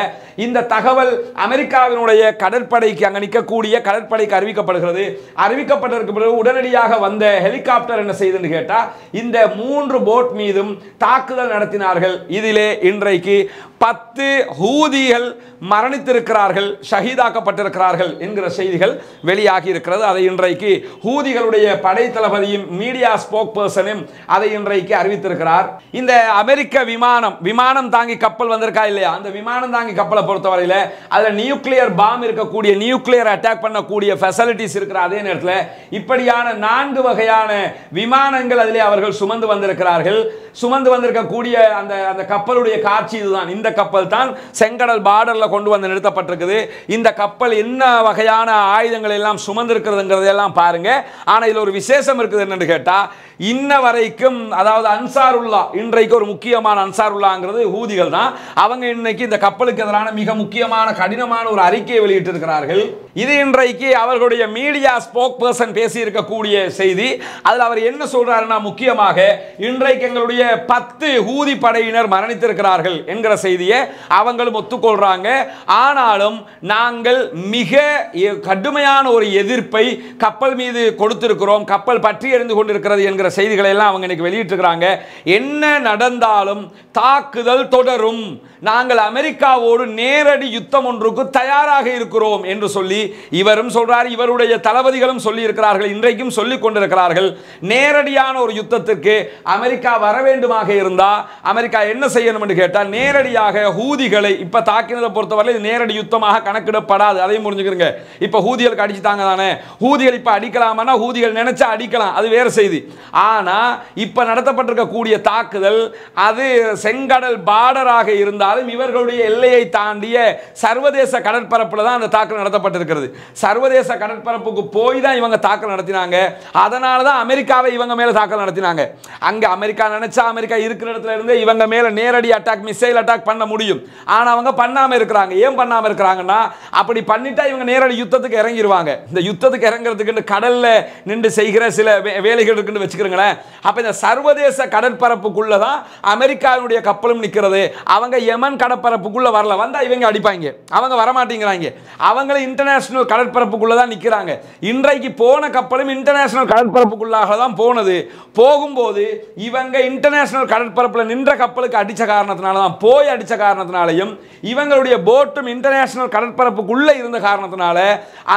A: இந்த தகவல் அமெரிக்காவினுடைய கடற்படைக்கு அங்கே நிற்கக்கூடிய கடற்படைக்கு அறிவிக்கப்படுகிறது அறிவிக்கப்பட்டதற்கு பிறகு உடனடியாக வந்த ஹெலிகாப்டர் என்ன செய்துன்னு கேட்டால் இந்த மூன்று போட் மீதும் தாக்குதல் நடத்தினார்கள் இதிலே இன்றைக்கு பத்து ஹூதிகள் மரணித்திருக்கிறார்கள் ஷஹீதாக்கப்பட்டிருக்கிறார்கள் என்கிற செய்திகள் வெளியாகி இருக்கிறது அதை இன்றைக்கு ஹூதிகளுடைய படை தளபதியும் மீடியா ஸ்போக் பர்சனும் அதை இன்றைக்கு அறிவித்திருக்கிறார் இந்த அமெரிக்க விமானம் விமானம் தாங்கி கப்பல் வந்திருக்கா இல்லையா அந்த விமானம் தாங்கி கப்பலை பொறுத்தவரையில் அதில் நியூக்ளியர் பாம் இருக்கக்கூடிய நியூக்ளியர் அட்டாக் பண்ணக்கூடிய ஃபெசிலிட்டிஸ் இருக்கிற அதே நேரத்தில் இப்படியான நான்கு வகையான விமானங்கள் அதிலே அவர்கள் சுமந்து வந்திருக்கிறார்கள் சுமந்து வந்திருக்கக்கூடிய அந்த அந்த கப்பலுடைய காட்சி இதுதான் இந்த கப்பல் தான் செங்கடல் பார்டரில் கொண்டு வந்து நிறுத்தப்பட்டிருக்குது இந்த கப்பல் என்ன வகையான ஆயுதங்கள் எல்லாம் சுமந்திருக்கிறதுங்கிறதெல்லாம் பாருங்க ஆனால் இதில் ஒரு விசேஷம் இருக்குது என்னென்னு கேட்டால் இன்ன வரைக்கும் அதாவது அன்சாருல்லா இன்றைக்கு ஒரு முக்கியமான அன்சாருல்லாங்கிறது ஊதிகள் தான் அவங்க இன்னைக்கு இந்த கப்பலுக்கு எதிரான மிக முக்கியமான கடினமான ஒரு அறிக்கையை வெளியிட்டிருக்கிறார்கள் இது இன்றைக்கு அவர்களுடைய மீடியாஸ் ஸ்போக் பர்சன் பேசியிருக்கக்கூடிய செய்தி அதில் அவர் என்ன சொல்றாருன்னா முக்கியமாக இன்றைக்கு எங்களுடைய பத்து ஊதி படையினர் மரணித்திருக்கிறார்கள் என்கிற செய்தியை அவங்களும் ஒத்துக்கொள்றாங்க ஆனாலும் நாங்கள் மிக கடுமையான ஒரு எதிர்ப்பை கப்பல் மீது கொடுத்திருக்கிறோம் கப்பல் பற்றி எறிந்து கொண்டிருக்கிறது என்கிற செய்திகளை எல்லாம் அவங்க இன்னைக்கு வெளியிட்டிருக்கிறாங்க என்ன நடந்தாலும் தாக்குதல் தொடரும் நாங்கள் அமெரிக்காவோடு நேரடி யுத்தம் ஒன்றுக்கு தயாராக இருக்கிறோம் என்று சொல்லி இவரும் சொல்றார் இவருடைய தளபதிகள் எதிர்கட்சிகளும் சொல்லியிருக்கிறார்கள் இன்றைக்கும் சொல்லிக் கொண்டிருக்கிறார்கள் நேரடியான ஒரு யுத்தத்திற்கு அமெரிக்கா வர வேண்டுமாக இருந்தால் அமெரிக்கா என்ன செய்யணும் என்று கேட்டால் நேரடியாக ஹூதிகளை இப்போ தாக்கினதை பொறுத்தவரை நேரடி யுத்தமாக கணக்கிடப்படாது அதையும் முடிஞ்சுக்கிறங்க இப்போ ஹூதிகளுக்கு அடிச்சுட்டாங்க தானே ஹூதிகள் இப்போ அடிக்கலாமன்னா ஹூதிகள் நினைச்சா அடிக்கலாம் அது வேறு செய்தி ஆனால் இப்போ நடத்தப்பட்டிருக்கக்கூடிய தாக்குதல் அது செங்கடல் பார்டராக இருந்தாலும் இவர்களுடைய எல்லையை தாண்டிய சர்வதேச கடற்பரப்பில் தான் அந்த தாக்குதல் நடத்தப்பட்டிருக்கிறது சர்வதேச கடற்பரப்புக்கு போய் போய் தான் இவங்க தாக்கல் நடத்தினாங்க அதனால தான் அமெரிக்காவை இவங்க மேலே தாக்கல் நடத்தினாங்க அங்கே அமெரிக்கா நினச்சா அமெரிக்கா இருக்கிற இடத்துல இருந்து இவங்க மேலே நேரடி அட்டாக் மிசைல் அட்டாக் பண்ண முடியும் ஆனால் அவங்க பண்ணாமல் இருக்கிறாங்க ஏன் பண்ணாமல் இருக்கிறாங்கன்னா அப்படி பண்ணிட்டா இவங்க நேரடி யுத்தத்துக்கு இறங்கிடுவாங்க இந்த யுத்தத்துக்கு இறங்குறதுக்கு கடலில் நின்று செய்கிற சில வேலைகள் இருக்குன்னு வச்சுக்கிறோங்களேன் அப்போ இந்த சர்வதேச கடற்பரப்புக்குள்ளே தான் அமெரிக்காவினுடைய கப்பலும் நிற்கிறது அவங்க யமன் கடற்பரப்புக்குள்ளே வரல வந்தால் இவங்க அடிப்பாங்க அவங்க வரமாட்டேங்கிறாங்க அவங்களும் இன்டர்நேஷ்னல் கடற்பரப்புக்குள்ளே தான் நிற்கிறாங்க இன் இன்றைக்கு போன கப்பலும் இன்டர்நேஷனல் கடற்பரப்புக்குள்ளாக தான் போனது போகும்போது இவங்க இன்டர்நேஷனல் கடற்பரப்பில் நின்ற கப்பலுக்கு அடித்த காரணத்தினால தான் போய் அடித்த காரணத்தினாலையும் இவங்களுடைய போட்டும் இன்டர்நேஷனல் கடற்பரப்புக்குள்ளே இருந்த காரணத்தினால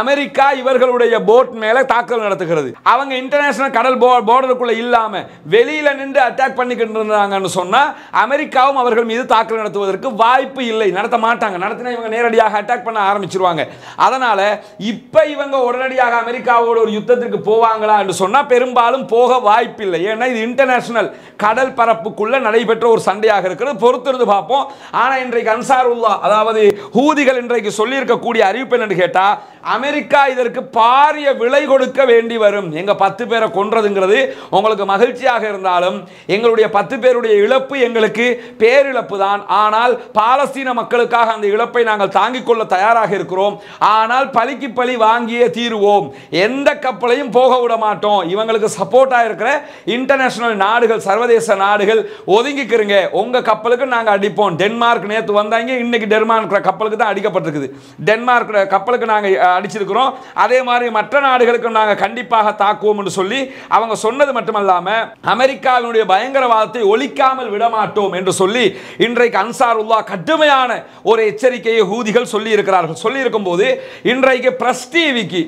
A: அமெரிக்கா இவர்களுடைய போட் மேலே தாக்குதல் நடத்துகிறது அவங்க இன்டர்நேஷனல் கடல் போ போர்டருக்குள்ளே இல்லாமல் வெளியில் நின்று அட்டாக் பண்ணிக்கிட்டு இருந்தாங்கன்னு சொன்னால் அமெரிக்காவும் அவர்கள் மீது தாக்குதல் நடத்துவதற்கு வாய்ப்பு இல்லை நடத்த மாட்டாங்க நடத்தினா இவங்க நேரடியாக அட்டாக் பண்ண ஆரம்பிச்சிருவாங்க அதனால் இப்போ இவங்க உடனடியாக அமெரிக்காவோட ஒரு யுத்தத்திற்கு போவாங்களா என்று சொன்னால் பெரும்பாலும் போக வாய்ப்பில்லை ஏன்னா இது இன்டர்நேஷனல் கடல் பரப்புக்குள்ளே நடைபெற்ற ஒரு சண்டையாக இருக்கிறது பொறுத்திருந்து பார்ப்போம் ஆனால் இன்றைக்கு அன்சார் அன்சாருல்லா அதாவது ஹூதிகள் இன்றைக்கு சொல்லியிருக்கக்கூடிய அறிவிப்பு என்னென்னு கேட்டால் அமெரிக்கா இதற்கு பாரிய விலை கொடுக்க வேண்டி வரும் எங்கள் பத்து பேரை கொன்றதுங்கிறது உங்களுக்கு மகிழ்ச்சியாக இருந்தாலும் எங்களுடைய பத்து பேருடைய இழப்பு எங்களுக்கு பேரிழப்பு தான் ஆனால் பாலஸ்தீன மக்களுக்காக அந்த இழப்பை நாங்கள் தாங்கிக் கொள்ள தயாராக இருக்கிறோம் ஆனால் பலிக்கு பலி வாங்கியே தீருவோம் எந்த கப்பலையும் போக விட மாட்டோம் இவங்களுக்கு சப்போர்ட்டாக இருக்கிற இன்டர்நேஷனல் நாடுகள் சர்வதேச நாடுகள் ஒதுங்கிக்கிறங்க உங்கள் கப்பலுக்கு நாங்கள் அடிப்போம் டென்மார்க் நேற்று வந்தாங்க இன்னைக்கு டென்மார்க் கப்பலுக்கு தான் அடிக்கப்பட்டிருக்குது டென்மார்க் கப்பலுக்கு நாங்கள் அடிச்சிருக்கிறோம் அதே மாதிரி மற்ற நாடுகளுக்கும் நாங்கள் கண்டிப்பாக தாக்குவோம் என்று சொல்லி அவங்க சொன்னது மட்டுமல்லாமல் அமெரிக்காவினுடைய பயங்கரவாதத்தை ஒழிக்காமல் விடமாட்டோம் என்று சொல்லி இன்றைக்கு அன்சார் உல்லா கடுமையான ஒரு எச்சரிக்கையை ஹூதிகள் சொல்லி இருக்கிறார்கள் சொல்லி இருக்கும்போது இன்றைக்கு பிரஸ் டிவிக்கு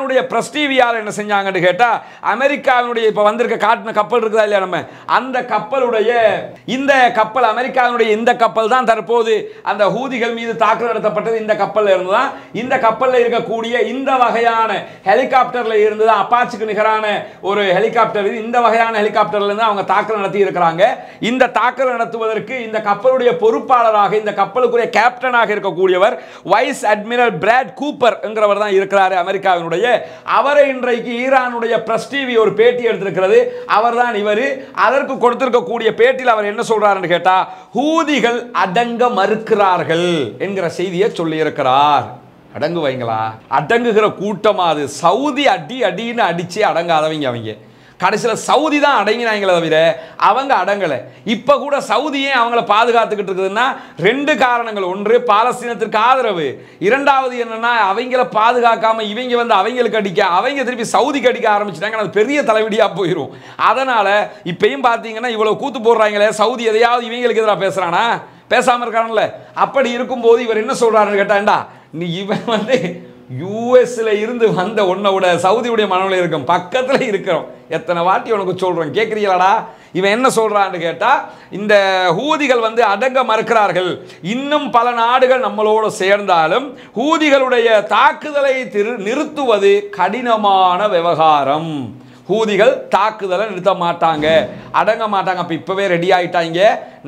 A: ஈரானுடைய பிரஸ்டிவியால் என்ன செஞ்சாங்கன்னு கேட்டால் அமெரிக்காவினுடைய இப்போ வந்திருக்க காட்டின கப்பல் இருக்குதா இல்லையா நம்ம அந்த கப்பலுடைய இந்த கப்பல் அமெரிக்காவினுடைய இந்த கப்பல் தான் தற்போது அந்த ஹூதிகள் மீது தாக்குதல் நடத்தப்பட்டது இந்த கப்பலில் இருந்து தான் இந்த கப்பலில் இருக்கக்கூடிய இந்த வகையான ஹெலிகாப்டரில் இருந்து தான் அப்பாச்சுக்கு நிகரான ஒரு ஹெலிகாப்டர் இந்த வகையான ஹெலிகாப்டர்லேருந்து அவங்க தாக்குதல் நடத்தி இருக்கிறாங்க இந்த தாக்குதல் நடத்துவதற்கு இந்த கப்பலுடைய பொறுப்பாளராக இந்த கப்பலுக்குரிய கேப்டனாக இருக்கக்கூடியவர் வைஸ் அட்மிரல் பிராட் கூப்பர் என்கிறவர் தான் இருக்கிறார் அமெரிக்காவினுடைய அவரை இன்றைக்கு ஈரானுடைய பிரஸ் டிவி ஒரு பேட்டி எடுத்திருக்கிறது அவர்தான் இவர் அதற்கு கொடுத்திருக்கக்கூடிய பேட்டியில் அவர் என்ன சொல்றாருன்னு கேட்டா ஹூதிகள் அடங்க மறுக்கிறார்கள் என்கிற செய்தியை சொல்லியிருக்கிறார் அடங்குவைங்களா அடங்குகிற கூட்டமா அது சவுதி அடி அடின்னு அடிச்சு அடங்காதவங்க அவங்க கடைசியில் சவுதி தான் அடங்கினாங்களே தவிர அவங்க அடங்கலை இப்போ கூட சவுதியே அவங்கள பாதுகாத்துக்கிட்டு இருக்குதுன்னா ரெண்டு காரணங்கள் ஒன்று பாலஸ்தீனத்திற்கு ஆதரவு இரண்டாவது என்னென்னா அவங்கள பாதுகாக்காமல் இவங்க வந்து அவங்களுக்கு அடிக்க அவங்க திருப்பி சவுதிக்கு அடிக்க ஆரம்பிச்சிட்டாங்க அது பெரிய தலைவடியாக போயிடும் அதனால் இப்பயும் பார்த்தீங்கன்னா இவ்வளோ கூத்து போடுறாங்களே சவுதி எதையாவது இவங்களுக்கு எதிராக பேசுகிறானா பேசாமல் இருக்கானல அப்படி இருக்கும்போது இவர் என்ன சொல்கிறாருன்னு கேட்டாண்டா நீ இவன் வந்து யூஎஸ்ல இருந்து வந்த உன்னோட சவுதியுடைய மனநிலை இருக்கும் பக்கத்தில் இருக்கிறோம் எத்தனை வாட்டி உனக்கு சொல்கிறோம் கேட்குறீங்களாடா இவன் என்ன சொல்கிறான்னு கேட்டால் இந்த ஹூதிகள் வந்து அடங்க மறுக்கிறார்கள் இன்னும் பல நாடுகள் நம்மளோடு சேர்ந்தாலும் ஹூதிகளுடைய தாக்குதலை திரு நிறுத்துவது கடினமான விவகாரம் ஹூதிகள் தாக்குதலை நிறுத்த மாட்டாங்க அடங்க மாட்டாங்க அப்போ இப்போவே ரெடி ஆகிட்டாங்க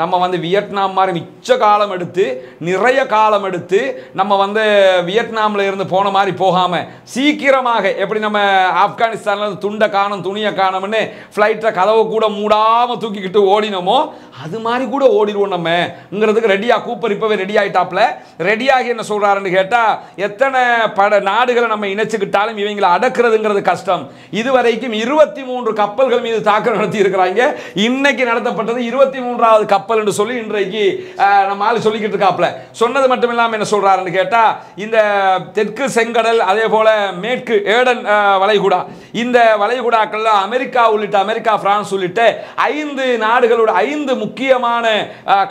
A: நம்ம வந்து வியட்நாம் மாதிரி மிச்ச காலம் எடுத்து நிறைய காலம் எடுத்து நம்ம வந்து வியட்நாமில் இருந்து போன மாதிரி போகாமல் சீக்கிரமாக எப்படி நம்ம ஆப்கானிஸ்தான்லேருந்து துண்டை காணும் துணியை காணோம்னு ஃப்ளைட்டை கதவை கூட மூடாமல் தூக்கிக்கிட்டு ஓடினோமோ அது மாதிரி கூட ஓடிடுவோம் நம்மங்கிறதுக்கு ரெடியாக கூப்பர் இப்போவே ரெடி ஆகிட்டாப்பில் ரெடியாகி என்ன சொல்கிறாருன்னு கேட்டால் எத்தனை பட நாடுகளை நம்ம இணைச்சிக்கிட்டாலும் இவங்களை அடக்கிறதுங்கிறது கஷ்டம் இதுவரைக்கும் இருபத்தி மூன்று கப்பல்கள் மீது தாக்குதல் நடத்தி இருக்கிறாங்க இன்னைக்கு நடத்தப்பட்டது இருபத்தி மூன்றாவது கப்பல் கப்பல் என்று சொல்லி இன்றைக்கு நம்ம ஆள் சொல்லிக்கிட்டு இருக்காப்புல சொன்னது மட்டும் இல்லாமல் என்ன சொல்கிறாருன்னு கேட்டால் இந்த தெற்கு செங்கடல் அதே போல் மேற்கு ஏடன் வளைகுடா இந்த வளைகுடாக்களில் அமெரிக்கா உள்ளிட்ட அமெரிக்கா பிரான்ஸ் உள்ளிட்ட ஐந்து நாடுகளோட ஐந்து முக்கியமான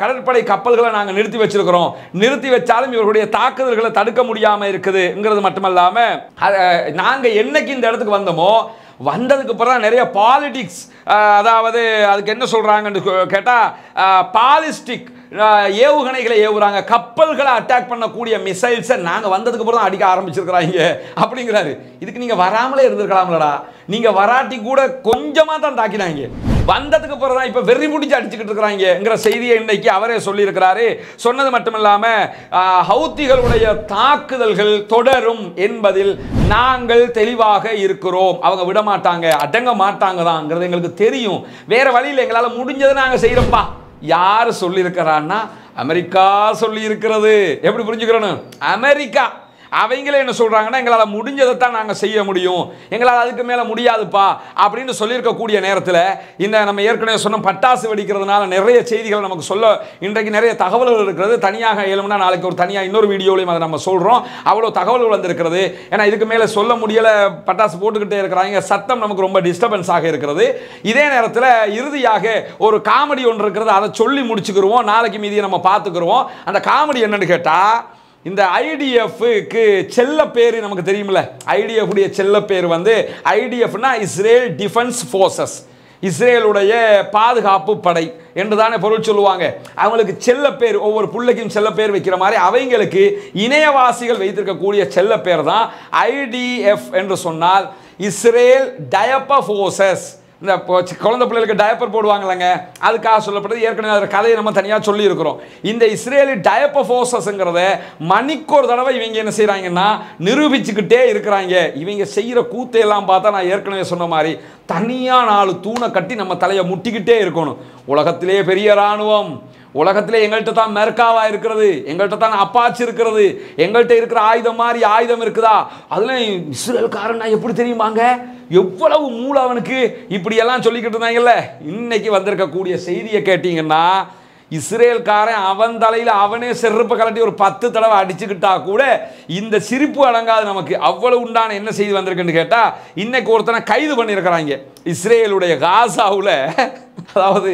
A: கடற்படை கப்பல்களை நாங்கள் நிறுத்தி வச்சிருக்கிறோம் நிறுத்தி வச்சாலும் இவர்களுடைய தாக்குதல்களை தடுக்க முடியாமல் இருக்குதுங்கிறது மட்டுமல்லாமல் நாங்கள் என்னைக்கு இந்த இடத்துக்கு வந்தோமோ வந்ததுக்கு அப்புறம் நிறைய பாலிடிக்ஸ் அதாவது அதுக்கு என்ன சொல்கிறாங்கன்னு கேட்டால் பாலிஸ்டிக் ஏவுகணைகளை ஏவுறாங்க கப்பல்களை அட்டாக் பண்ணக்கூடிய மிசைல்ஸை நாங்கள் வந்ததுக்கு அப்புறம் அடிக்க ஆரம்பிச்சிருக்கிறாங்க அப்படிங்கிறாரு இதுக்கு நீங்கள் வராமலே இருந்திருக்கலாம்லடா நீங்கள் வராட்டி கூட கொஞ்சமாக தான் தாக்கினாங்க வந்ததுக்கு அப்புறம் தான் இப்போ வெறி முடிஞ்சு அடிச்சுக்கிட்டு இருக்கிறாங்கிற செய்தியை இன்னைக்கு அவரே சொல்லியிருக்கிறாரு சொன்னது மட்டும் இல்லாமல் ஹவுத்திகளுடைய தாக்குதல்கள் தொடரும் என்பதில் நாங்கள் தெளிவாக இருக்கிறோம் அவங்க விட மாட்டாங்க அடங்க மாட்டாங்க தான்ங்கிறது எங்களுக்கு தெரியும் வேறு வழியில் எங்களால் முடிஞ்சதை நாங்கள் செய்கிறோம்ப்பா யார் சொல்லியிருக்கிறான்னா அமெரிக்கா சொல்லியிருக்கிறது எப்படி புரிஞ்சுக்கிறோன்னு அமெரிக்கா அவங்களே என்ன சொல்கிறாங்கன்னா எங்களால் முடிஞ்சதை தான் நாங்கள் செய்ய முடியும் எங்களால் அதுக்கு மேலே முடியாதுப்பா அப்படின்னு சொல்லியிருக்கக்கூடிய நேரத்தில் இந்த நம்ம ஏற்கனவே சொன்ன பட்டாசு வெடிக்கிறதுனால நிறைய செய்திகள் நமக்கு சொல்ல இன்றைக்கு நிறைய தகவல்கள் இருக்கிறது தனியாக இயலும்னா நாளைக்கு ஒரு தனியாக இன்னொரு வீடியோலையும் அதை நம்ம சொல்கிறோம் அவ்வளோ தகவல்கள் வந்திருக்கிறது ஏன்னா இதுக்கு மேலே சொல்ல முடியலை பட்டாசு போட்டுக்கிட்டே இருக்கிறாங்க சத்தம் நமக்கு ரொம்ப டிஸ்டர்பன்ஸாக இருக்கிறது இதே நேரத்தில் இறுதியாக ஒரு காமெடி ஒன்று இருக்கிறது அதை சொல்லி முடிச்சுக்கிறோம் நாளைக்கு மீதியை நம்ம பார்த்துக்கிருவோம் அந்த காமெடி என்னன்னு கேட்டால் இந்த ஐடிஎஃப்க்கு செல்ல பேர் நமக்கு தெரியுமில்ல ஐடிஎஃபுடைய செல்ல பேர் வந்து ஐடிஎஃப்னா இஸ்ரேல் டிஃபென்ஸ் ஃபோர்ஸஸ் இஸ்ரேலுடைய பாதுகாப்பு படை என்று தானே பொருள் சொல்லுவாங்க அவங்களுக்கு செல்ல பேர் ஒவ்வொரு பிள்ளைக்கும் செல்ல பேர் வைக்கிற மாதிரி அவங்களுக்கு இணையவாசிகள் வைத்திருக்கக்கூடிய செல்ல பேர் தான் ஐடிஎஃப் என்று சொன்னால் இஸ்ரேல் டயப்ப இந்த குழந்தை பிள்ளைகளுக்கு டயப்பர் போடுவாங்களேங்க அதுக்காக சொல்லப்பட்டது ஏற்கனவே அதில் கதையை நம்ம தனியாக சொல்லியிருக்கிறோம் இந்த இஸ்ரேலி டயப்பர் ஃபோர்ஸஸ்ங்கிறத மணிக்கு ஒரு தடவை இவங்க என்ன செய்கிறாங்கன்னா நிரூபிச்சுக்கிட்டே இருக்கிறாங்க இவங்க செய்கிற கூத்தையெல்லாம் பார்த்தா நான் ஏற்கனவே சொன்ன மாதிரி தனியாக நாலு தூணை கட்டி நம்ம தலையை முட்டிக்கிட்டே இருக்கணும் உலகத்திலே பெரிய இராணுவம் உலகத்தில் எங்கள்கிட்ட தான் மெர்காவாக இருக்கிறது எங்கள்கிட்ட தான் அப்பாச்சு இருக்கிறது எங்கள்கிட்ட இருக்கிற ஆயுதம் மாதிரி ஆயுதம் இருக்குதா அதில் இஸ்ரேல்காரன் எப்படி தெரியுமாங்க எவ்வளவு மூலவனுக்கு இப்படியெல்லாம் சொல்லிக்கிட்டு இருந்தாங்கல்ல இன்னைக்கு வந்திருக்கக்கூடிய செய்தியை கேட்டிங்கன்னா இஸ்ரேல்காரன் அவன் தலையில் அவனே செருப்பு கலட்டி ஒரு பத்து தடவை அடிச்சுக்கிட்டா கூட இந்த சிரிப்பு அடங்காது நமக்கு அவ்வளவு உண்டான என்ன செய்தி வந்திருக்குன்னு கேட்டால் இன்னைக்கு ஒருத்தனை கைது பண்ணியிருக்கிறாங்க இஸ்ரேலுடைய காசாவில் அதாவது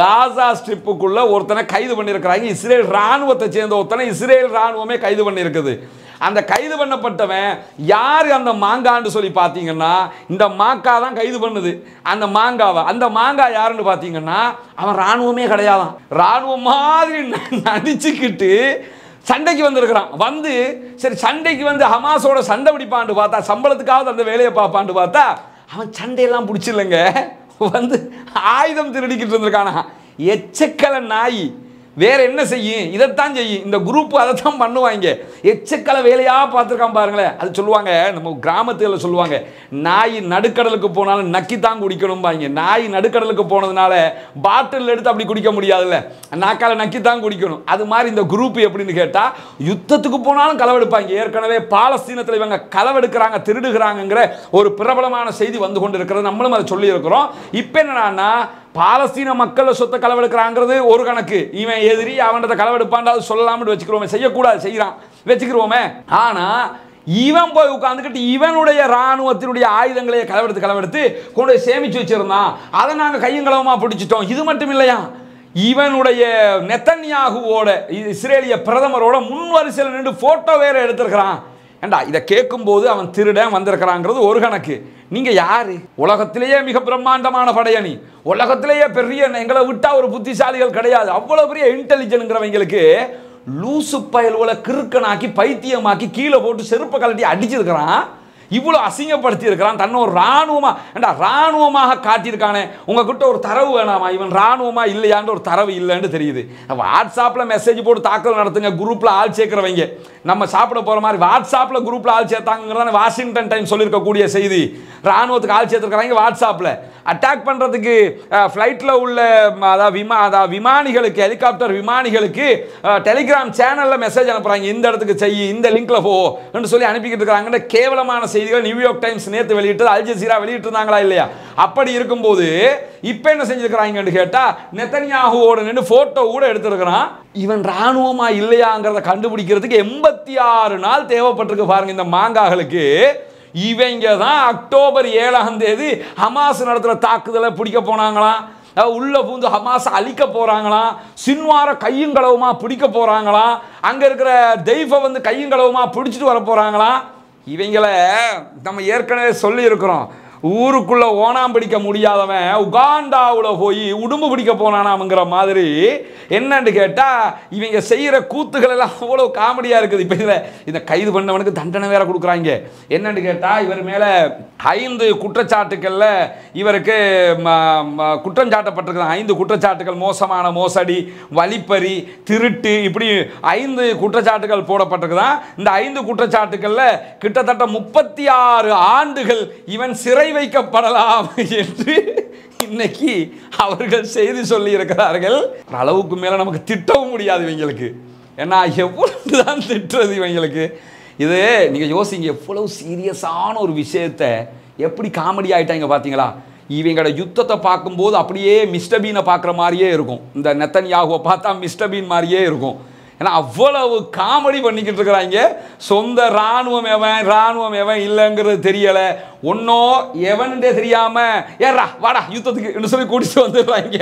A: காசா ஸ்ட்ரிப்புக்குள்ளே ஒருத்தனை கைது பண்ணியிருக்கிறாங்க இஸ்ரேல் இராணுவத்தை சேர்ந்த ஒருத்தனை இஸ்ரேல் இராணுவமே கைது பண்ணியிருக்குது அந்த கைது பண்ணப்பட்டவன் யார் அந்த மாங்கான்னு சொல்லி பார்த்தீங்கன்னா இந்த மாக்கா தான் கைது பண்ணுது அந்த மாங்காவை அந்த மாங்காய் யாருன்னு பார்த்தீங்கன்னா அவன் இராணுவமே கிடையாதான் இராணுவம் மாதிரி நடிச்சுக்கிட்டு சண்டைக்கு வந்திருக்கிறான் வந்து சரி சண்டைக்கு வந்து ஹமாஸோட சண்டை பிடிப்பான்னு பார்த்தா சம்பளத்துக்காவது அந்த வேலையை பார்ப்பான்னு பார்த்தா அவன் சண்டையெல்லாம் பிடிச்சிடலங்க வந்து ஆயுதம் திருடிக்கிட்டு இருந்திருக்கானா எச்சக்கலை நாய் வேற என்ன செய்யும் இதைத்தான் செய்யும் இந்த குரூப் அதைத்தான் பண்ணுவாங்க எச்சக்கலை வேலையாக பார்த்துருக்கான் பாருங்களேன் அது சொல்லுவாங்க நம்ம கிராமத்தில் சொல்லுவாங்க நாய் நடுக்கடலுக்கு போனாலும் நக்கி தான் குடிக்கணும்பாங்க நாய் நடுக்கடலுக்கு போனதுனால பாட்டில் எடுத்து அப்படி குடிக்க முடியாதுல்ல நாக்கால் நக்கி தான் குடிக்கணும் அது மாதிரி இந்த குரூப் எப்படின்னு கேட்டால் யுத்தத்துக்கு போனாலும் களவெடுப்பாங்க ஏற்கனவே பாலஸ்தீனத்தில் இவங்க களவெடுக்கிறாங்க திருடுகிறாங்கிற ஒரு பிரபலமான செய்தி வந்து கொண்டு இருக்கிறது நம்மளும் அதை சொல்லியிருக்கிறோம் இப்போ என்னன்னா பாலஸ்தீன மக்கள் சொத்தை களவெடுக்கிறாங்கிறது ஒரு கணக்கு இவன் எதிரி அவன் களவெடுப்பான்டாவது சொல்லலாம்னு வச்சுக்கிறோமே செய்யக்கூடாது செய்கிறான் வச்சுக்கிறோமே ஆனால் இவன் போய் உட்காந்துக்கிட்டு இவனுடைய இராணுவத்தினுடைய ஆயுதங்களை களவெடுத்து களவெடுத்து கொண்டு போய் சேமித்து வச்சிருந்தான் அதை நாங்கள் கையங்களவமாக பிடிச்சிட்டோம் இது மட்டும் இல்லையா இவனுடைய நெத்தன்யாகுவோட இஸ்ரேலிய பிரதமரோட முன் வரிசையில் நின்று ஃபோட்டோ வேற எடுத்திருக்கிறான் ஏண்டா இதை கேட்கும்போது அவன் திருடன் வந்திருக்கிறாங்கிறது ஒரு கணக்கு நீங்கள் யார் உலகத்திலேயே மிக பிரம்மாண்டமான படையணி உலகத்திலேயே பெரிய எங்களை விட்டால் ஒரு புத்திசாலிகள் கிடையாது அவ்வளோ பெரிய இன்டெலிஜென்ட்ங்கிறவங்களுக்கு லூசு பயல்களை கிறுக்கனாக்கி பைத்தியமாக்கி கீழே போட்டு செருப்பை கலட்டி அடிச்சிருக்கிறான் இவ்வளோ இருக்கிறான் தன்னை ஒரு இராணுவமாக ஏண்டா இராணுவமாக காட்டியிருக்கானே உங்ககிட்ட ஒரு தரவு வேணாமா இவன் இராணுவமாக இல்லையான்ற ஒரு தரவு இல்லைன்னு தெரியுது வாட்ஸ்அப்பில் மெசேஜ் போட்டு தாக்கல் நடத்துங்க குரூப்பில் ஆள் சேர்க்குறவங்க நம்ம சாப்பிட போகிற மாதிரி வாட்ஸ்அப்பில் குரூப்பில் ஆள் சேர்த்தாங்கிறதான வாஷிங்டன் டைம் சொல்லியிருக்கக்கூடிய செய்தி இராணுவத்துக்கு ஆள் சேர்த்துருக்கிறாங்க வாட்ஸ்அப்பில் அட்டாக் பண்ணுறதுக்கு ஃப்ளைட்டில் உள்ள அதாவது விமா அதாவது விமானிகளுக்கு ஹெலிகாப்டர் விமானிகளுக்கு டெலிகிராம் சேனலில் மெசேஜ் அனுப்புகிறாங்க இந்த இடத்துக்கு செய் இந்த லிங்க்கில் போ என்று சொல்லி அனுப்பிக்கிட்டு இருக்கிறாங்கன்ற கேவலமான செய்திகள் நியூயார்க் டைம்ஸ் நேற்று வெளியிட்டது ஜசீரா வெளியிட்டிருந்தாங்களா இல்லையா அப்படி இருக்கும்போது இப்போ என்ன செஞ்சுருக்கிறாங்கன்னு கேட்டால் நெத்தனியாகுவோட நின்று ஃபோட்டோ கூட எடுத்துருக்கிறான் இவன் இராணுவமா இல்லையாங்கிறத கண்டுபிடிக்கிறதுக்கு எண்பத்தி ஆறு நாள் தேவைப்பட்டிருக்கு பாருங்க இந்த மாங்காகளுக்கு இவங்க தான் அக்டோபர் ஏழாம் தேதி ஹமாஸ் நடத்துகிற தாக்குதலை பிடிக்க போனாங்களாம் உள்ளே பூந்து ஹமாஸ் அழிக்க போகிறாங்களாம் சின்வார கையும் களவுமா பிடிக்க போகிறாங்களாம் அங்கே இருக்கிற தெய்வம் வந்து கையும் களவுமா பிடிச்சிட்டு வர போகிறாங்களாம் இவங்களை நம்ம ஏற்கனவே சொல்லியிருக்கிறோம் ஊருக்குள்ள ஓனாம் பிடிக்க முடியாதவன் உகாண்டாவில் போய் உடும்பு பிடிக்க போனானாம்ங்கிற மாதிரி என்னன்னு கேட்டால் இவங்க செய்கிற கூத்துகள் எல்லாம் அவ்வளோ காமெடியாக இருக்குது இப்போ இதில் இந்த கைது பண்ணவனுக்கு தண்டனை வேற கொடுக்குறாங்க என்னன்னு கேட்டால் இவர் மேலே ஐந்து குற்றச்சாட்டுக்களில் இவருக்கு குற்றம் சாட்டப்பட்டிருக்கிற ஐந்து குற்றச்சாட்டுகள் மோசமான மோசடி வழிப்பறி திருட்டு இப்படி ஐந்து குற்றச்சாட்டுகள் போடப்பட்டிருக்குதான் இந்த ஐந்து குற்றச்சாட்டுகளில் கிட்டத்தட்ட முப்பத்தி ஆறு ஆண்டுகள் இவன் சிறை சிறை வைக்கப்படலாம் என்று இன்னைக்கு அவர்கள் செய்தி சொல்லி இருக்கிறார்கள் அளவுக்கு மேலே நமக்கு திட்டவும் முடியாது இவங்களுக்கு ஏன்னா எவ்வளவு தான் திட்டுறது இவங்களுக்கு இது நீங்கள் யோசிங்க எவ்வளவு சீரியஸான ஒரு விஷயத்தை எப்படி காமெடி ஆகிட்டாங்க பார்த்தீங்களா இவங்களோட யுத்தத்தை பார்க்கும்போது அப்படியே மிஸ்டபீனை பார்க்குற மாதிரியே இருக்கும் இந்த நெத்தன் யாகுவை பார்த்தா மிஸ்டபீன் மாதிரியே இருக்கும் ஏன்னா அவ்வளவு காமெடி பண்ணிக்கிட்டு இருக்கிறாங்க சொந்த இராணுவம் எவன் இராணுவம் எவன் இல்லைங்கிறது தெரியலை ஒன்றும் எவன்டே தெரியாமல் ஏறா வாடா யுத்தத்துக்கு சொல்லி கூட்டிட்டு வந்துடுறாங்க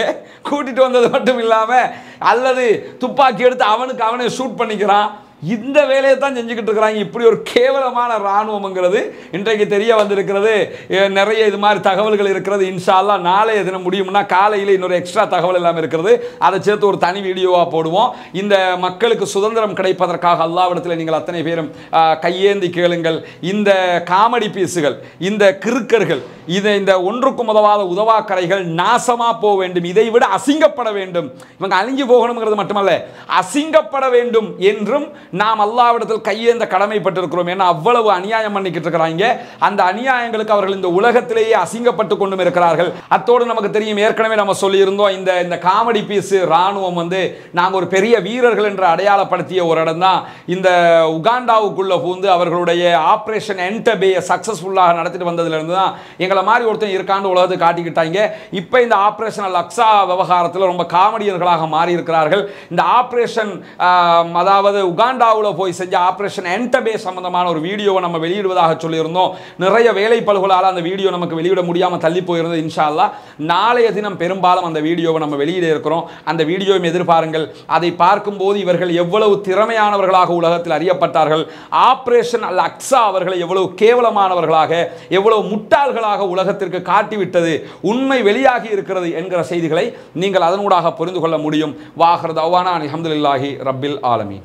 A: கூட்டிகிட்டு வந்தது மட்டும் இல்லாமல் அல்லது துப்பாக்கி எடுத்து அவனுக்கு அவனே ஷூட் பண்ணிக்கிறான் இந்த வேலையை தான் செஞ்சுக்கிட்டு இருக்கிறாங்க இப்படி ஒரு கேவலமான இராணுவம்ங்கிறது இன்றைக்கு தெரிய வந்திருக்கிறது நிறைய இது மாதிரி தகவல்கள் இருக்கிறது இன்ஷால்லா நாளைய தினம் முடியும்னா காலையில் இன்னொரு எக்ஸ்ட்ரா தகவல் எல்லாம் இருக்கிறது அதை சேர்த்து ஒரு தனி வீடியோவாக போடுவோம் இந்த மக்களுக்கு சுதந்திரம் கிடைப்பதற்காக அல்லாவிடத்தில் நீங்கள் அத்தனை பேரும் கையேந்தி கேளுங்கள் இந்த காமெடி பீஸுகள் இந்த கிருக்கர்கள் இதை இந்த ஒன்றுக்கும் உதவாத உதவாக்கரைகள் நாசமாக போக வேண்டும் இதை விட அசிங்கப்பட வேண்டும் இவங்க அழிஞ்சு போகணுங்கிறது மட்டுமல்ல அசிங்கப்பட வேண்டும் என்றும் நாம் அல்லாவிடத்தில் கையேந்த கடமைப்பட்டிருக்கிறோம் ஏன்னா அவ்வளவு அநியாயம் பண்ணிக்கிட்டு இருக்கிறாங்க அந்த அநியாயங்களுக்கு அவர்கள் இந்த உலகத்திலேயே அசிங்கப்பட்டு கொண்டும் இருக்கிறார்கள் அத்தோடு நமக்கு தெரியும் ஏற்கனவே நம்ம சொல்லியிருந்தோம் இந்த இந்த காமெடி பீஸ் ராணுவம் வந்து நாங்கள் ஒரு பெரிய வீரர்கள் என்று அடையாளப்படுத்திய ஒரு இடம் தான் இந்த உகாண்டாவுக்குள்ளே பூந்து அவர்களுடைய ஆப்ரேஷன் என்டபேயை சக்ஸஸ்ஃபுல்லாக நடத்திட்டு வந்ததுலேருந்து தான் எங்களை மாதிரி ஒருத்தன் இருக்கான்னு உலகத்தை காட்டிக்கிட்டாங்க இப்போ இந்த ஆப்ரேஷன் லக்ஸா விவகாரத்தில் ரொம்ப காமெடியர்களாக மாறி இருக்கிறார்கள் இந்த ஆப்ரேஷன் அதாவது உகாண்டா கனடாவில் போய் செஞ்ச ஆப்ரேஷன் என்டபே சம்மந்தமான ஒரு வீடியோவை நம்ம வெளியிடுவதாக சொல்லியிருந்தோம் நிறைய வேலை பல்களால் அந்த வீடியோ நமக்கு வெளியிட முடியாமல் தள்ளி போயிருந்தது இன்ஷால்லா நாளைய தினம் பெரும்பாலும் அந்த வீடியோவை நம்ம வெளியிட இருக்கிறோம் அந்த வீடியோவும் எதிர்பாருங்கள் அதை பார்க்கும்போது இவர்கள் எவ்வளவு திறமையானவர்களாக உலகத்தில் அறியப்பட்டார்கள் ஆப்ரேஷன் அல் அக்ஸா அவர்கள் எவ்வளவு கேவலமானவர்களாக எவ்வளவு முட்டாள்களாக உலகத்திற்கு காட்டிவிட்டது உண்மை வெளியாகி இருக்கிறது என்கிற செய்திகளை நீங்கள் அதனூடாக புரிந்து கொள்ள முடியும் வாகர் தவானா அலமதுல்லாஹி ரப்பில் ஆலமி